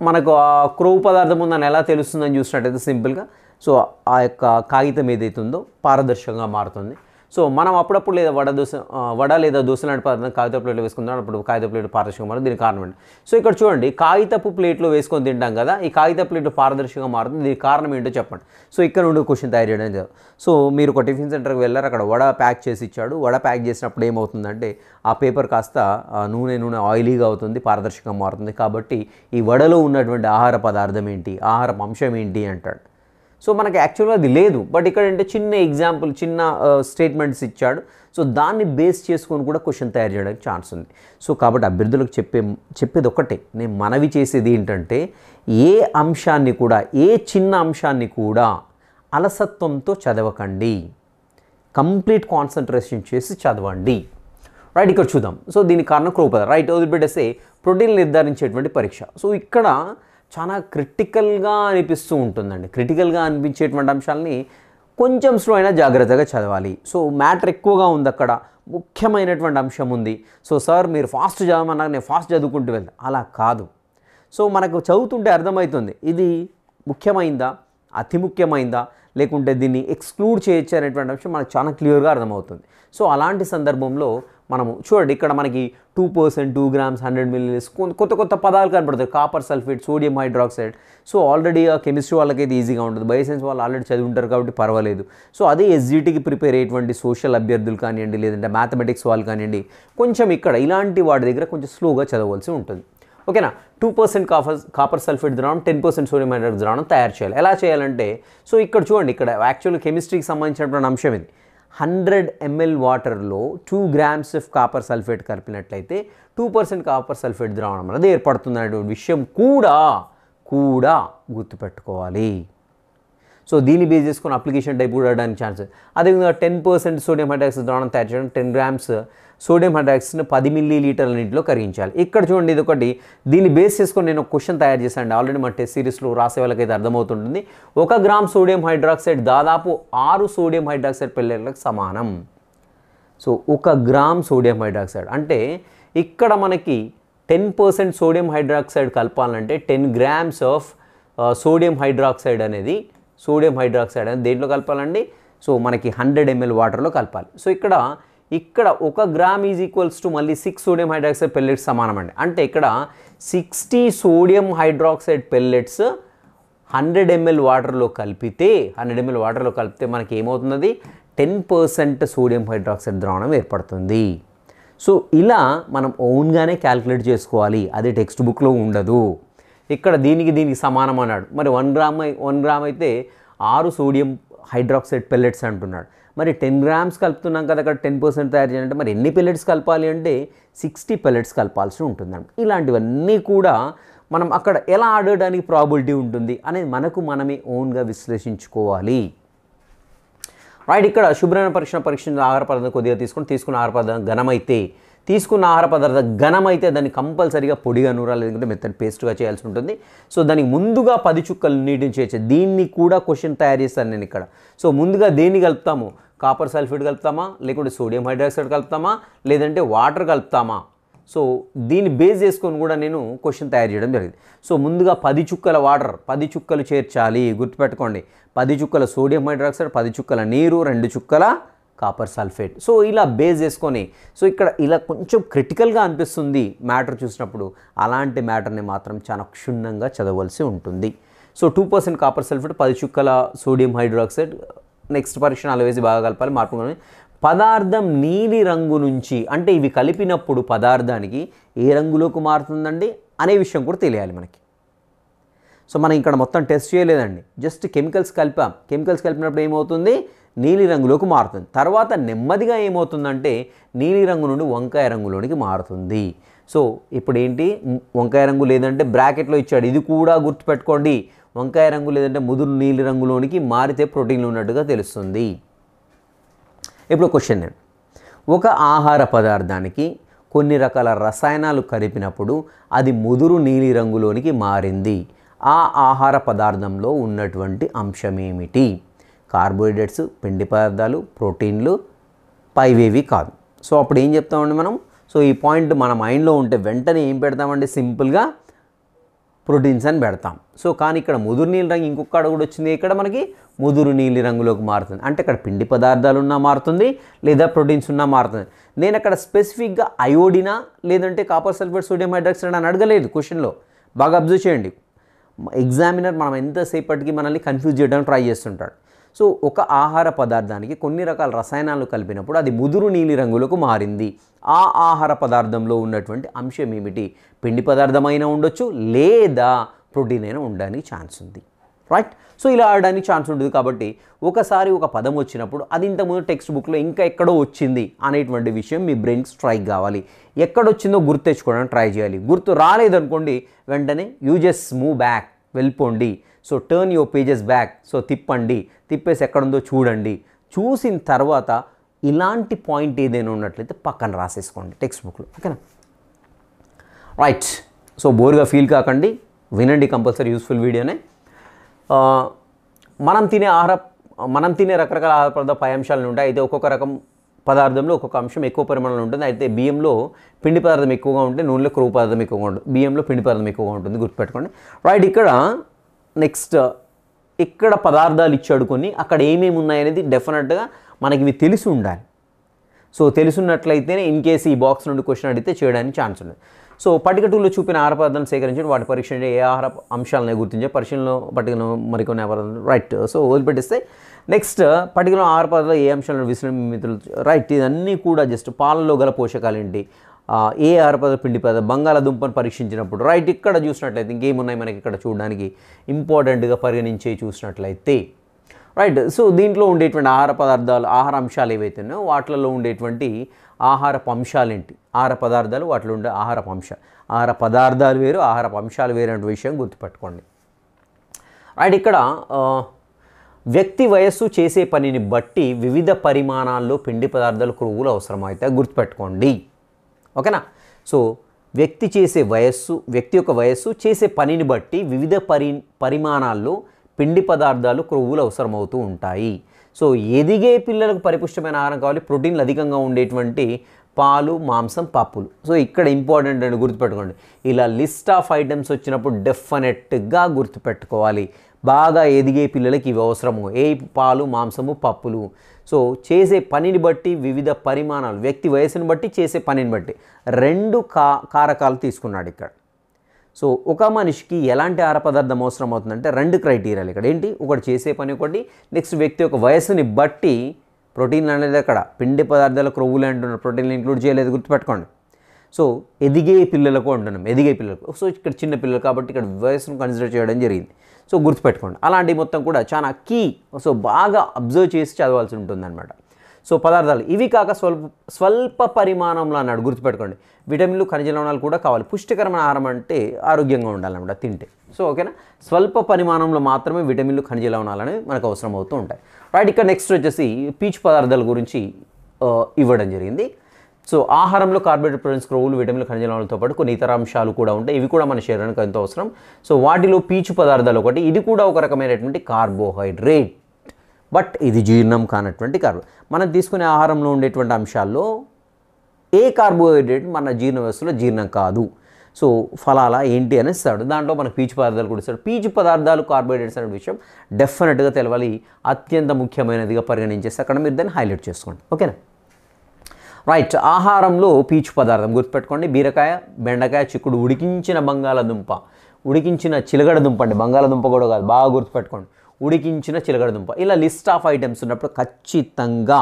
మనకు ఆ క్రోవ్ పదార్థం ఉందని ఎలా తెలుస్తుందని చూసినట్టయితే సింపుల్గా సో ఆ యొక్క కాగితం ఏదైతుందో ఉందో పారదర్శకంగా మారుతుంది సో మనం అప్పుడప్పుడు లేదా వడ దూస వడ లేదా దోశ లాంటి పదార్థం కాగితపు ప్లేట్లో వేసుకుందాం అప్పుడు కాగితపు ప్లేట్ పారదర్శకంగా మారుతుంది దీనికి కారణం ఏంటి సో ఇక్కడ చూడండి కాగితపు ప్లేట్లో వేసుకొని తింటాం కదా ఈ కాగితపు ప్లేట్లు పారదర్శకంగా మారుతుంది దీనికి కారణం ఏంటో చెప్పండి సో ఇక్కడ నుండి క్వశ్చన్ తయారు చేయడం సో మీరు ఒక టిఫిన్ సెంటర్కి వెళ్ళారు అక్కడ వడ ప్యాక్ చేసి ఇచ్చాడు వడ ప్యాక్ చేసినప్పుడు ఏమవుతుందంటే ఆ పేపర్ కాస్త నూనె నూనె ఆయిలీగా అవుతుంది పారదర్శకంగా మారుతుంది కాబట్టి ఈ వడలో ఉన్నటువంటి ఆహార పదార్థం ఏంటి ఆహారం అంశం ఏంటి అంటాడు సో మనకి యాక్చువల్గా అది లేదు బట్ ఇక్కడ అంటే చిన్న ఎగ్జాంపుల్ చిన్న స్టేట్మెంట్స్ ఇచ్చాడు సో దాన్ని బేస్ చేసుకొని కూడా క్వశ్చన్ తయారు చేయడానికి ఛాన్స్ ఉంది సో కాబట్టి అభ్యర్థులకు చెప్పే చెప్పేది ఒకటే నేను మనవి చేసేది ఏంటంటే ఏ అంశాన్ని కూడా ఏ చిన్న అంశాన్ని కూడా అలసత్వంతో చదవకండి కంప్లీట్ కాన్సన్ట్రేషన్ చేసి చదవండి రైట్ ఇక్కడ చూద్దాం సో దీని కారణం క్రోపద రైట్ వదిలిపెట్టేస్తే ప్రోటీన్ నిర్ధారించేటువంటి పరీక్ష సో ఇక్కడ చాలా క్రిటికల్గా అనిపిస్తూ ఉంటుందండి క్రిటికల్గా అనిపించేటువంటి అంశాలని కొంచెం స్లో అయినా జాగ్రత్తగా చదవాలి సో మ్యాటర్ ఎక్కువగా ఉంది అక్కడ ముఖ్యమైనటువంటి అంశం ఉంది సో సార్ మీరు ఫాస్ట్ చదవమన్నా నేను ఫాస్ట్ చదువుకుంటూ వెళ్తాను అలా కాదు సో మనకు చదువుతుంటే అర్థమవుతుంది ఇది ముఖ్యమైందా అతి ముఖ్యమైందా లేకుంటే దీన్ని ఎక్స్క్లూడ్ చేయొచ్చు అనేటువంటి అంశం మనకు చాలా క్లియర్గా అర్థమవుతుంది సో అలాంటి సందర్భంలో మనము చూడండి ఇక్కడ మనకి two percent two grams hundred millis కొత్త కొత్త పదాలు కనపడతాయి copper sulphate sodium hydroxide so already ఆ కెమిస్ట్రీ వాళ్ళకైతే ఈజీగా ఉంటుంది బయోసైన్స్ వాళ్ళు ఆల్రెడీ చదివింటారు కాబట్టి పర్వాలేదు సో అదే ఎస్జిటికి ప్రిపేర్ అయ్యేటువంటి సోషల్ అభ్యర్థులు కానివ్వండి లేదంటే మ్యాథమెటిక్స్ వాళ్ళు కానివ్వండి కొంచెం ఇక్కడ ఇలాంటి వాటి దగ్గర కొంచెం స్లోగా చదవాల్సి ఉంటుంది ఓకేనా two percent copper copper sulphate ద్రావణం టెన్ పర్సెంట్ సోడియం హైడ్రేట్ ద్రావణం తయారు చేయాలి ఎలా చేయాలంటే సో ఇక్కడ చూడండి ఇక్కడ యాక్చువల్ కెమిస్ట్రీకి సంబంధించినటువంటి అంశం ఇది హండ్రెడ్ ఎంఎల్ వాటర్లో two grams of copper sulphate కలిపినట్లయితే టూ పర్సెంట్ కాపర్ సల్ఫేట్ ద్రావణం అనేది ఏర్పడుతుంది అనేటువంటి విషయం కూడా కూడా గుర్తుపెట్టుకోవాలి సో దీన్ని బేస్ చేసుకుని అప్లికేషన్ టైప్ కూడా అవ్వడానికి ఛాన్స్ అదేవిధంగా టెన్ పర్సెంట్ సోడియం హైడ్రాక్సైడ్ ద్రావణం తయారు చేయడం టెన్ గ్రామ్స్ సోడియం హైడ్రాక్సైడ్ని పది మిల్లీ లీటర్ల నీటిలో కరిగించాలి ఇక్కడ చూడండి ఇది ఒకటి దీన్ని బేస్ చేసుకొని నేను ఒక క్వశ్చన్ తయారు చేశాను ఆల్రెడీ మన టెస్ట్ సిరీస్లో రాసే వాళ్ళకైతే అర్థమవుతుంటుంది ఒక గ్రామ్ సోడియం హైడ్రాక్సైడ్ దాదాపు ఆరు సోడియం హైడ్రాక్సైడ్ పిల్లలకు సమానం సో ఒక గ్రామ్ సోడియం హైడ్రాక్సైడ్ అంటే ఇక్కడ మనకి టెన్ పర్సెంట్ సోడియం హైడ్రాక్సైడ్ కలపాలంటే ten grams of sodium hydroxide అనేది సోడియం హైడ్రాక్సైడ్ అనేది దేంట్లో కలపాలండి సో మనకి హండ్రెడ్ ఎంఎల్ వాటర్లో కలపాలి సో ఇక్కడ ఇక్కడ ఒక గ్రామ్ ఈజ్ ఈక్వల్స్ టు మళ్ళీ సిక్స్ సోడియం హైడ్రాక్సైడ్ పెల్లెట్స్ సమానమండి అంటే ఇక్కడ sixty sodium hydroxide pellets hundred ML వాటర్లో కలిపితే హండ్రెడ్ ఎంఎల్ వాటర్లో కలిపితే మనకి ఏమవుతున్నది టెన్ పర్సెంట్ సోడియం హైడ్రాక్సైడ్ ద్రావణం ఏర్పడుతుంది సో ఇలా మనం ఓన్గానే క్యాలిక్యులేట్ చేసుకోవాలి అది టెక్స్ట్ బుక్లో ఉండదు ఇక్కడ దీనికి దీనికి సమానం అన్నాడు మరి వన్ గ్రామ్ వన్ గ్రామ్ అయితే ఆరు సోడియం హైడ్రాక్సైడ్ పెల్లెట్స్ అంటున్నాడు మరి టెన్ గ్రామ్స్ కలుపుతున్నాం కదా అక్కడ టెన్ పర్సెంట్ తయారు చేయాలంటే మరి ఎన్ని పెల్లెట్స్ కలపాలి అంటే సిక్స్టీ పెల్లెట్స్ కలపాల్సి ఉంటుందండి ఇలాంటివన్నీ కూడా మనం అక్కడ ఎలా ఆడడానికి ప్రాబిలిటీ ఉంటుంది అనేది మనకు మనమే ఓన్గా విశ్లేషించుకోవాలి రైట్ ఇక్కడ శుభ్రమైన పరీక్ష పరీక్ష ఆహార పదార్థం కొద్దిగా తీసుకుని తీసుకున్న ఆహార పదార్థం ఘనమైతే తీసుకున్న ఆహార పదార్థ ఘనమైతే దాన్ని కంపల్సరిగా పొడిగా నూరాలి ఎందుకంటే మెత్తని పేస్ట్గా చేయాల్సి ఉంటుంది సో దానికి ముందుగా పది చుక్కలు నీటిని చేర్చే దీన్ని కూడా క్వశ్చన్ తయారు చేస్తాను నేను ఇక్కడ సో ముందుగా దేన్ని కలుపుతాము కాపర్ సల్ఫేట్ కలుపుతామా లేకుంటే సోడియం హైడ్రాక్సైడ్ కలుపుతామా లేదంటే వాటర్ కలుపుతామా సో దీన్ని బేస్ చేసుకొని కూడా నేను క్వశ్చన్ తయారు చేయడం జరిగింది సో ముందుగా పది చుక్కల వాటర్ పది చుక్కలు చేర్చాలి గుర్తుపెట్టుకోండి పది చుక్కల సోడియం హైడ్రాక్సైడ్ పది చుక్కల నీరు రెండు చుక్కల కాపర్ సల్ఫేట్ సో ఇలా బేస్ చేసుకొని సో ఇక్కడ ఇలా కొంచెం క్రిటికల్గా అనిపిస్తుంది మ్యాటర్ చూసినప్పుడు అలాంటి మ్యాటర్ని మాత్రం చాలా క్షుణ్ణంగా చదవలసి ఉంటుంది so two percent copper sulphate పది చుక్కల సోడియం హైడ్రాక్సైడ్ నెక్స్ట్ పరీక్ష నాలుగు వేసి బాగా కలపాలి మార్పు పదార్థం నీలి రంగు నుంచి అంటే ఇవి కలిపినప్పుడు పదార్థానికి ఏ రంగులోకి మారుతుందండి అనే విషయం కూడా తెలియాలి మనకి సో మనం ఇక్కడ మొత్తం టెస్ట్ చేయలేదండి జస్ట్ కెమికల్స్ కలిపాం కెమికల్స్ కలిపినప్పుడు ఏమవుతుంది నీలిరంగులోకి మారుతుంది తర్వాత నెమ్మదిగా ఏమవుతుందంటే నీలిరంగు నుండి వంకాయ రంగులోనికి మారుతుంది సో ఇప్పుడు ఏంటి వంకాయ రంగు లేదంటే బ్రాకెట్లో ఇచ్చాడు ఇది కూడా గుర్తుపెట్టుకోండి వంకాయ రంగు లేదంటే ముదురు నీలి రంగులోనికి మారితే ప్రోటీన్లు ఉన్నట్టుగా తెలుస్తుంది ఇప్పుడు క్వశ్చన్ ఒక ఆహార పదార్థానికి కొన్ని రకాల రసాయనాలు కలిపినప్పుడు అది ముదురు నీలి రంగులోనికి మారింది ఆ ఆహార పదార్థంలో ఉన్నటువంటి అంశమేమిటి కార్బోహైడ్రేట్స్ పిండి పదార్థాలు ప్రోటీన్లు పైవేవి కాదు సో అప్పుడు ఏం చెప్తామండి మనం సో ఈ పాయింట్ మన మైండ్లో ఉంటే వెంటనే ఏం పెడతామండి సింపుల్గా ప్రోటీన్స్ అని పెడతాం సో కానీ ఇక్కడ ముదురు నీలి రంగు ఇంకొక కూడా వచ్చింది ఇక్కడ మనకి ముదురు నీలి రంగులోకి మారుతుంది అంటే ఇక్కడ పిండి పదార్థాలు ఉన్నా మారుతుంది లేదా ప్రోటీన్స్ ఉన్నా మారుతుంది నేను అక్కడ స్పెసిఫిక్గా అయోడినా లేదంటే కాపర్ సల్ఫేట్ సోడియం హైడ్రాక్సైడ్ అని అడగలేదు క్వశ్చన్లో బాగా అబ్జర్వ్ చేయండి ఎగ్జామినర్ మనం ఎంతసేపటికి మనల్ని కన్ఫ్యూజ్ చేయడానికి ట్రై చేస్తుంటాడు సో ఒక ఆహార పదార్థానికి కొన్ని రకాల రసాయనాలు కలిపినప్పుడు అది ముదురు నీలి రంగులకు మారింది ఆ ఆహార పదార్థంలో ఉన్నటువంటి అంశం ఏమిటి పిండి పదార్థమైనా ఉండొచ్చు లేదా ప్రోటీన్ అయినా ఉండడానికి ఛాన్స్ ఉంది రైట్ సో ఇలా ఆడడానికి ఛాన్స్ ఉంటుంది కాబట్టి ఒకసారి ఒక పదం వచ్చినప్పుడు అది ఇంతకుముందు టెక్స్ట్ బుక్లో ఇంకా ఎక్కడో వచ్చింది అనేటువంటి విషయం మీ బ్రెయిన్ స్ట్రైక్ కావాలి ఎక్కడొచ్చిందో గుర్తు తెచ్చుకోవడానికి ట్రై చేయాలి గుర్తు రాలేదనుకోండి వెంటనే యూజెస్ మూవ్ బ్యాక్ వెళ్ళిపోండి so turn your pages back so తిప్పండి తిప్పేసి ఎక్కడుందో చూడండి చూసిన తర్వాత ఇలాంటి పాయింట్ ఏదైనా ఉన్నట్లయితే పక్కన రాసేసుకోండి టెక్స్ట్ బుక్లో ఓకేనా రైట్ సో బోర్గా ఫీల్ కాకండి వినండి కంపల్సరీ యూస్ఫుల్ వీడియోనే మనం తినే ఆహార మనం తినే రకరకాల ఆహార పదార్థ పై అంశాలు ఉంటాయి అయితే ఒక్కొక్క రకం పదార్థంలో ఒక్కొక్క అంశం ఎక్కువ పరిమాణంలో ఉంటుంది అయితే బియ్యంలో పిండి పదార్థం ఎక్కువగా ఉంటే నూనెలో క్రూ పదార్థం ఎక్కువగా ఉంటుంది బియ్యంలో పిండి పదార్థం ఎక్కువగా ఉంటుంది గుర్తుపెట్టుకోండి రైట్ ఇక్కడ నెక్స్ట్ ఇక్కడ పదార్థాలు ఇచ్చాడు కొన్ని అక్కడ ఏమేమి ఉన్నాయనేది డెఫినెట్గా మనకి ఇవి తెలిసి ఉండాలి సో తెలుసున్నట్లయితేనే ఇన్ కేసు ఈ బాక్స్ నుండి క్వశ్చన్ అడిగితే చేయడానికి ఛాన్స్ ఉంది సో పట్టిక టూలో చూపిన ఆహార పదార్థాలను సేకరించండి వాటి పరీక్ష ఏ ఆహార అంశాలను గుర్తించే పరిశీలనలో పట్టికలో మరికొన్ని రైట్ సో వదిలిపెట్టిస్తే నెక్స్ట్ పట్టికలో ఆహార పదార్థాలు ఏ అంశాలను విశ్రమితులు రైట్ ఇదన్నీ కూడా జస్ట్ పాలలో గల పోషకాలు ఏంటి ఏ ఆహార పిండి పద బంగాళాదుంపను పరీక్షించినప్పుడు రైట్ ఇక్కడ చూసినట్లయితే ఇంకేమున్నాయి మనకి ఇక్కడ చూడడానికి ఇంపార్టెంట్గా పరిగణించే చూసినట్లయితే రైట్ సో దీంట్లో ఉండేటువంటి ఆహార పదార్థాలు ఆహార అంశాలు ఏవైతే ఉన్నాయో వాటిలో ఉండేటువంటి ఆహార అంశాలు ఏంటి ఆహార పదార్థాలు వాటిలో ఉండే ఆహార అంశ ఆహార పదార్థాలు వేరు ఆహార అంశాలు వేరే విషయం గుర్తుపెట్టుకోండి రైట్ ఇక్కడ వ్యక్తి వయస్సు చేసే పనిని బట్టి వివిధ పరిమాణాల్లో పిండి పదార్థాలు కొనుగోలు అవసరమైతే గుర్తుపెట్టుకోండి ఓకేనా సో వ్యక్తి చేసే వయస్సు వ్యక్తి యొక్క వయస్సు చేసే పనిని బట్టి వివిధ పరి పరిమాణాల్లో పిండి పదార్థాలు క్రొవ్వులు అవసరమవుతూ ఉంటాయి సో ఎదిగే పిల్లలకు పరిపుష్టమైన ఆహారం కావాలి ప్రోటీన్లు అధికంగా ఉండేటువంటి పాలు మాంసం పప్పులు సో ఇక్కడ ఇంపార్టెంట్ అని గుర్తుపెట్టుకోండి ఇలా లిస్ట్ ఆఫ్ ఐటమ్స్ వచ్చినప్పుడు డెఫినెట్గా గుర్తుపెట్టుకోవాలి బాగా ఎదిగే పిల్లలకి ఇవి అవసరము ఏ పాలు మాంసము పప్పులు సో చేసే పనిని బట్టి వివిధ పరిమాణాలు వ్యక్తి వయసును బట్టి చేసే పనిని బట్టి రెండు కా కారకాలు తీసుకున్నాడు ఇక్కడ సో ఒక మనిషికి ఎలాంటి ఆహార పదార్థం అవసరం అవుతుందంటే రెండు క్రైటీరియాలు ఇక్కడ ఏంటి ఒకటి చేసే పని ఒకటి నెక్స్ట్ వ్యక్తి యొక్క వయసుని బట్టి ప్రోటీన్ అనేది అక్కడ పిండి పదార్థాల క్రొవ్వులు అంటున్నారు ప్రోటీన్లు ఇంక్లూడ్ చేయలేదు గుర్తుపెట్టుకోండి సో ఎదిగే పిల్లలకు అంటున్నాం ఎదిగే పిల్లలకు సో ఇక్కడ చిన్న పిల్లలు కాబట్టి ఇక్కడ వయసును కన్సిడర్ చేయడం జరిగింది సో గుర్తుపెట్టుకోండి అలాంటివి మొత్తం కూడా చాలా కీ సో బాగా అబ్జర్వ్ చేసి చదవాల్సి ఉంటుందన్నమాట సో పదార్థాలు ఇవి కాక స్వల్ప స్వల్ప పరిమాణంలో అన్నాడు గుర్తుపెట్టుకోండి విటమిన్లు ఖనిజ లవణాలు కూడా కావాలి పుష్టికరమైన ఆహారం అంటే ఆరోగ్యంగా ఉండాలన్నమాట తింటే సో ఓకేనా స్వల్ప పరిమాణంలో మాత్రమే విటమిన్లు ఖనిజ లవణాలు అనేవి మనకు అవసరం అవుతూ ఉంటాయి రైట్ ఇక్కడ నెక్స్ట్ వచ్చేసి పీచు పదార్థాల గురించి ఇవ్వడం జరిగింది సో ఆహారంలో కార్బోహైడ్రేట్ ప్రోటీన్స్ క్రోవులు విటమిన్లు ఖనిజలతో పాటు కొన్ని ఇతర అంశాలు కూడా ఉంటాయి ఇవి కూడా మన శరీరానికి ఎంతో అవసరం సో వాటిలో పీచు పదార్థాలు ఒకటి ఇది కూడా ఒక రకమైనటువంటి కార్బోహైడ్రేట్ బట్ ఇది జీర్ణం కానటువంటి కార్బో మనం తీసుకునే ఆహారంలో ఉండేటువంటి అంశాల్లో ఏ కార్బోహైడ్రేట్ మన జీర్ణ వ్యవస్థలో జీర్ణం కాదు సో ఫలాల ఏంటి అని ఇస్తాడు దాంట్లో మనకు పీచు పదార్థాలు కూడా ఇస్తాడు పీచు పదార్థాలు కార్బోహైడ్రేట్స్ అనే విషయం డెఫినెట్గా తెలవాలి అత్యంత ముఖ్యమైనదిగా పరిగణించేస్తే అక్కడ మీరు దాన్ని హైలైట్ చేసుకోండి ఓకేనా రైట్ ఆహారంలో పీచు పదార్థం గుర్తుపెట్టుకోండి బీరకాయ బెండకాయ చిక్కుడు ఉడికించిన బంగాళదుంప ఉడికించిన చిలగడదుంప అండి బంగాళదుంప కూడా కాదు బాగా గుర్తుపెట్టుకోండి ఉడికించిన చిలగడదుంప ఇలా లిస్ట్ ఆఫ్ ఐటమ్స్ ఉన్నప్పుడు ఖచ్చితంగా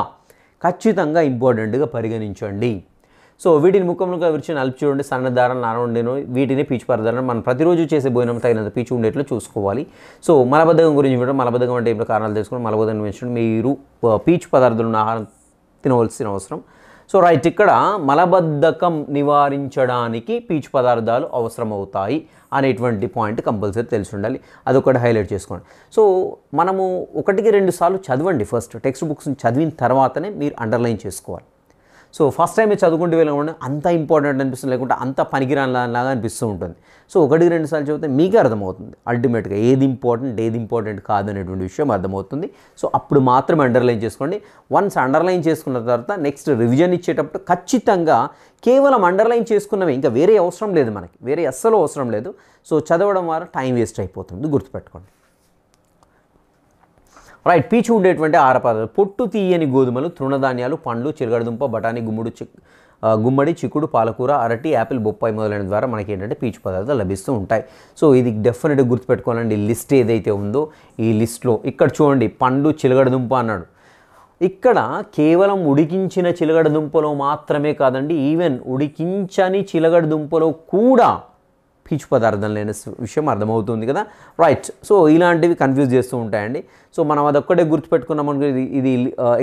ఖచ్చితంగా ఇంపార్టెంట్గా పరిగణించండి సో వీటిని ముఖంలో విరిచి నలుపు చూడండి సన్నదారం నారండిను వీటిని పీచు పరదారం మనం ప్రతిరోజు చేసే భోజనం తగినంత పీచు ఉండేట్లు చూసుకోవాలి సో మలబద్ధకం గురించి వినడం మలబద్ధకం అంటే ఏమిటో కారణాలు తెలుసుకుని మలబద్ధం మీరు పీచు పదార్థాలు ఉన్న ఆహారం తినవలసిన అవసరం సో రైట్ ఇక్కడ మలబద్ధకం నివారించడానికి పీచు పదార్థాలు అవసరమవుతాయి అనేటువంటి పాయింట్ కంపల్సరీ తెలిసి ఉండాలి అదొకటి హైలైట్ చేసుకోండి సో మనము ఒకటికి రెండు సార్లు చదవండి ఫస్ట్ టెక్స్ట్ బుక్స్ని చదివిన తర్వాతనే మీరు అండర్లైన్ చేసుకోవాలి సో ఫస్ట్ టైమే చదువుకుంటూ వెళ్ళకుండా అంత ఇంపార్టెంట్ అనిపిస్తుంది లేకుంటే అంత పనికిరానిలాగా అనిపిస్తూ ఉంటుంది సో ఒకటి రెండు సార్లు చదివితే మీకే అర్థమవుతుంది అల్టిమేట్గా ఏది ఇంపార్టెంట్ ఏది ఇంపార్టెంట్ కాదనేటువంటి విషయం అర్థమవుతుంది సో అప్పుడు మాత్రం అండర్లైన్ చేసుకోండి వన్స్ అండర్లైన్ చేసుకున్న తర్వాత నెక్స్ట్ రివిజన్ ఇచ్చేటప్పుడు ఖచ్చితంగా కేవలం అండర్లైన్ చేసుకున్నవి ఇంకా వేరే అవసరం లేదు మనకి వేరే అస్సలు అవసరం లేదు సో చదవడం ద్వారా టైం వేస్ట్ అయిపోతుంది గుర్తుపెట్టుకోండి రైట్ పీచు ఉండేటువంటి ఆహార పదార్థాలు పొట్టు తీయని గోధుమలు తృణధాన్యాలు పండ్లు చిరగడదుంప బఠానీ గుమ్ముడు చి గుమ్మడి చిక్కుడు పాలకూర అరటి యాపిల్ బొప్పాయి మొదలైన ద్వారా మనకి ఏంటంటే పీచు పదార్థాలు లభిస్తూ ఉంటాయి సో ఇది డెఫినెట్గా గుర్తుపెట్టుకోవాలండి లిస్ట్ ఏదైతే ఉందో ఈ లిస్ట్లో ఇక్కడ చూడండి పండ్లు చిలగడదుంప అన్నాడు ఇక్కడ కేవలం ఉడికించిన చిలగడ దుంపలో మాత్రమే కాదండి ఈవెన్ ఉడికించని చిలగడ దుంపలో కూడా పీచు పదార్థం లేని విషయం అర్థమవుతుంది కదా రైట్ సో ఇలాంటివి కన్ఫ్యూజ్ చేస్తూ ఉంటాయండి సో మనం అది అదొక్కటే గుర్తుపెట్టుకున్నాం అనుకోండి ఇది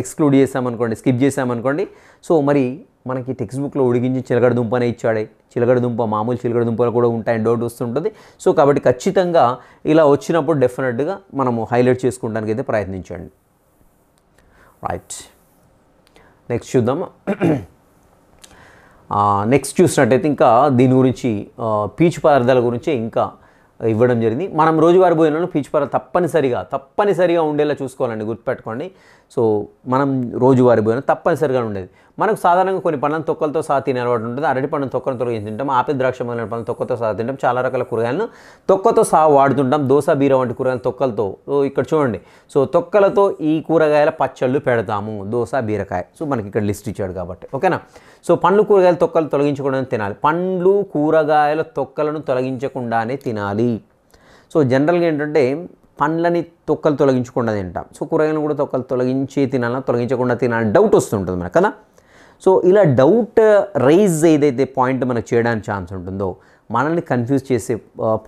ఎక్స్క్లూడ్ చేసామనుకోండి స్కిప్ చేసామనుకోండి సో మరి మనకి టెక్స్ట్ బుక్లో ఉడిగించి చిలకడ దుంపనే ఇచ్చాడే చిలగడ దుంప మామూలు చిలగడ దుంపలు కూడా ఉంటాయని డౌట్ వస్తుంటుంది సో కాబట్టి ఖచ్చితంగా ఇలా వచ్చినప్పుడు డెఫినెట్గా మనము హైలైట్ చేసుకోవడానికి అయితే ప్రయత్నించండి రైట్ నెక్స్ట్ చూద్దాం నెక్స్ట్ చూసినట్టయితే ఇంకా దీని గురించి పీచు పదార్థాల గురించి ఇంకా ఇవ్వడం జరిగింది మనం రోజువారి భోజనంలో పీచు పదార్థం తప్పనిసరిగా తప్పనిసరిగా ఉండేలా చూసుకోవాలండి గుర్తుపెట్టుకోండి సో మనం రోజువారి భోజనం తప్పనిసరిగా ఉండేది మనకు సాధారణంగా కొన్ని పండ్లను తొక్కలతో సహా తినే అలవాటు ఉంటుంది అరటి పండ్ల తొక్కను తొలగించి తింటాం ఆపిల్ ద్రాక్ష మొదలైన పండ్లను తొక్కతో సహా తింటాం చాలా రకాల కూరగాయలను తొక్కతో సహా వాడుతుంటాం దోశ బీర వంటి కూరగాయలు తొక్కలతో ఇక్కడ చూడండి సో తొక్కలతో ఈ కూరగాయల పచ్చళ్ళు పెడతాము దోశ బీరకాయ సో మనకి ఇక్కడ లిస్ట్ ఇచ్చాడు కాబట్టి ఓకేనా సో పండ్లు కూరగాయల తొక్కలు తొలగించకుండానే తినాలి పండ్లు కూరగాయల తొక్కలను తొలగించకుండానే తినాలి సో జనరల్గా ఏంటంటే పండ్లని తొక్కలు తొలగించకుండా తింటాం సో కూరగాయలను కూడా తొక్కలు తొలగించి తినాలన్నా తొలగించకుండా తినాలని డౌట్ వస్తుంటుంది మనకు కదా సో ఇలా డౌట్ రైజ్ ఏదైతే పాయింట్ మనకు చేయడానికి ఛాన్స్ ఉంటుందో మనల్ని కన్ఫ్యూజ్ చేసే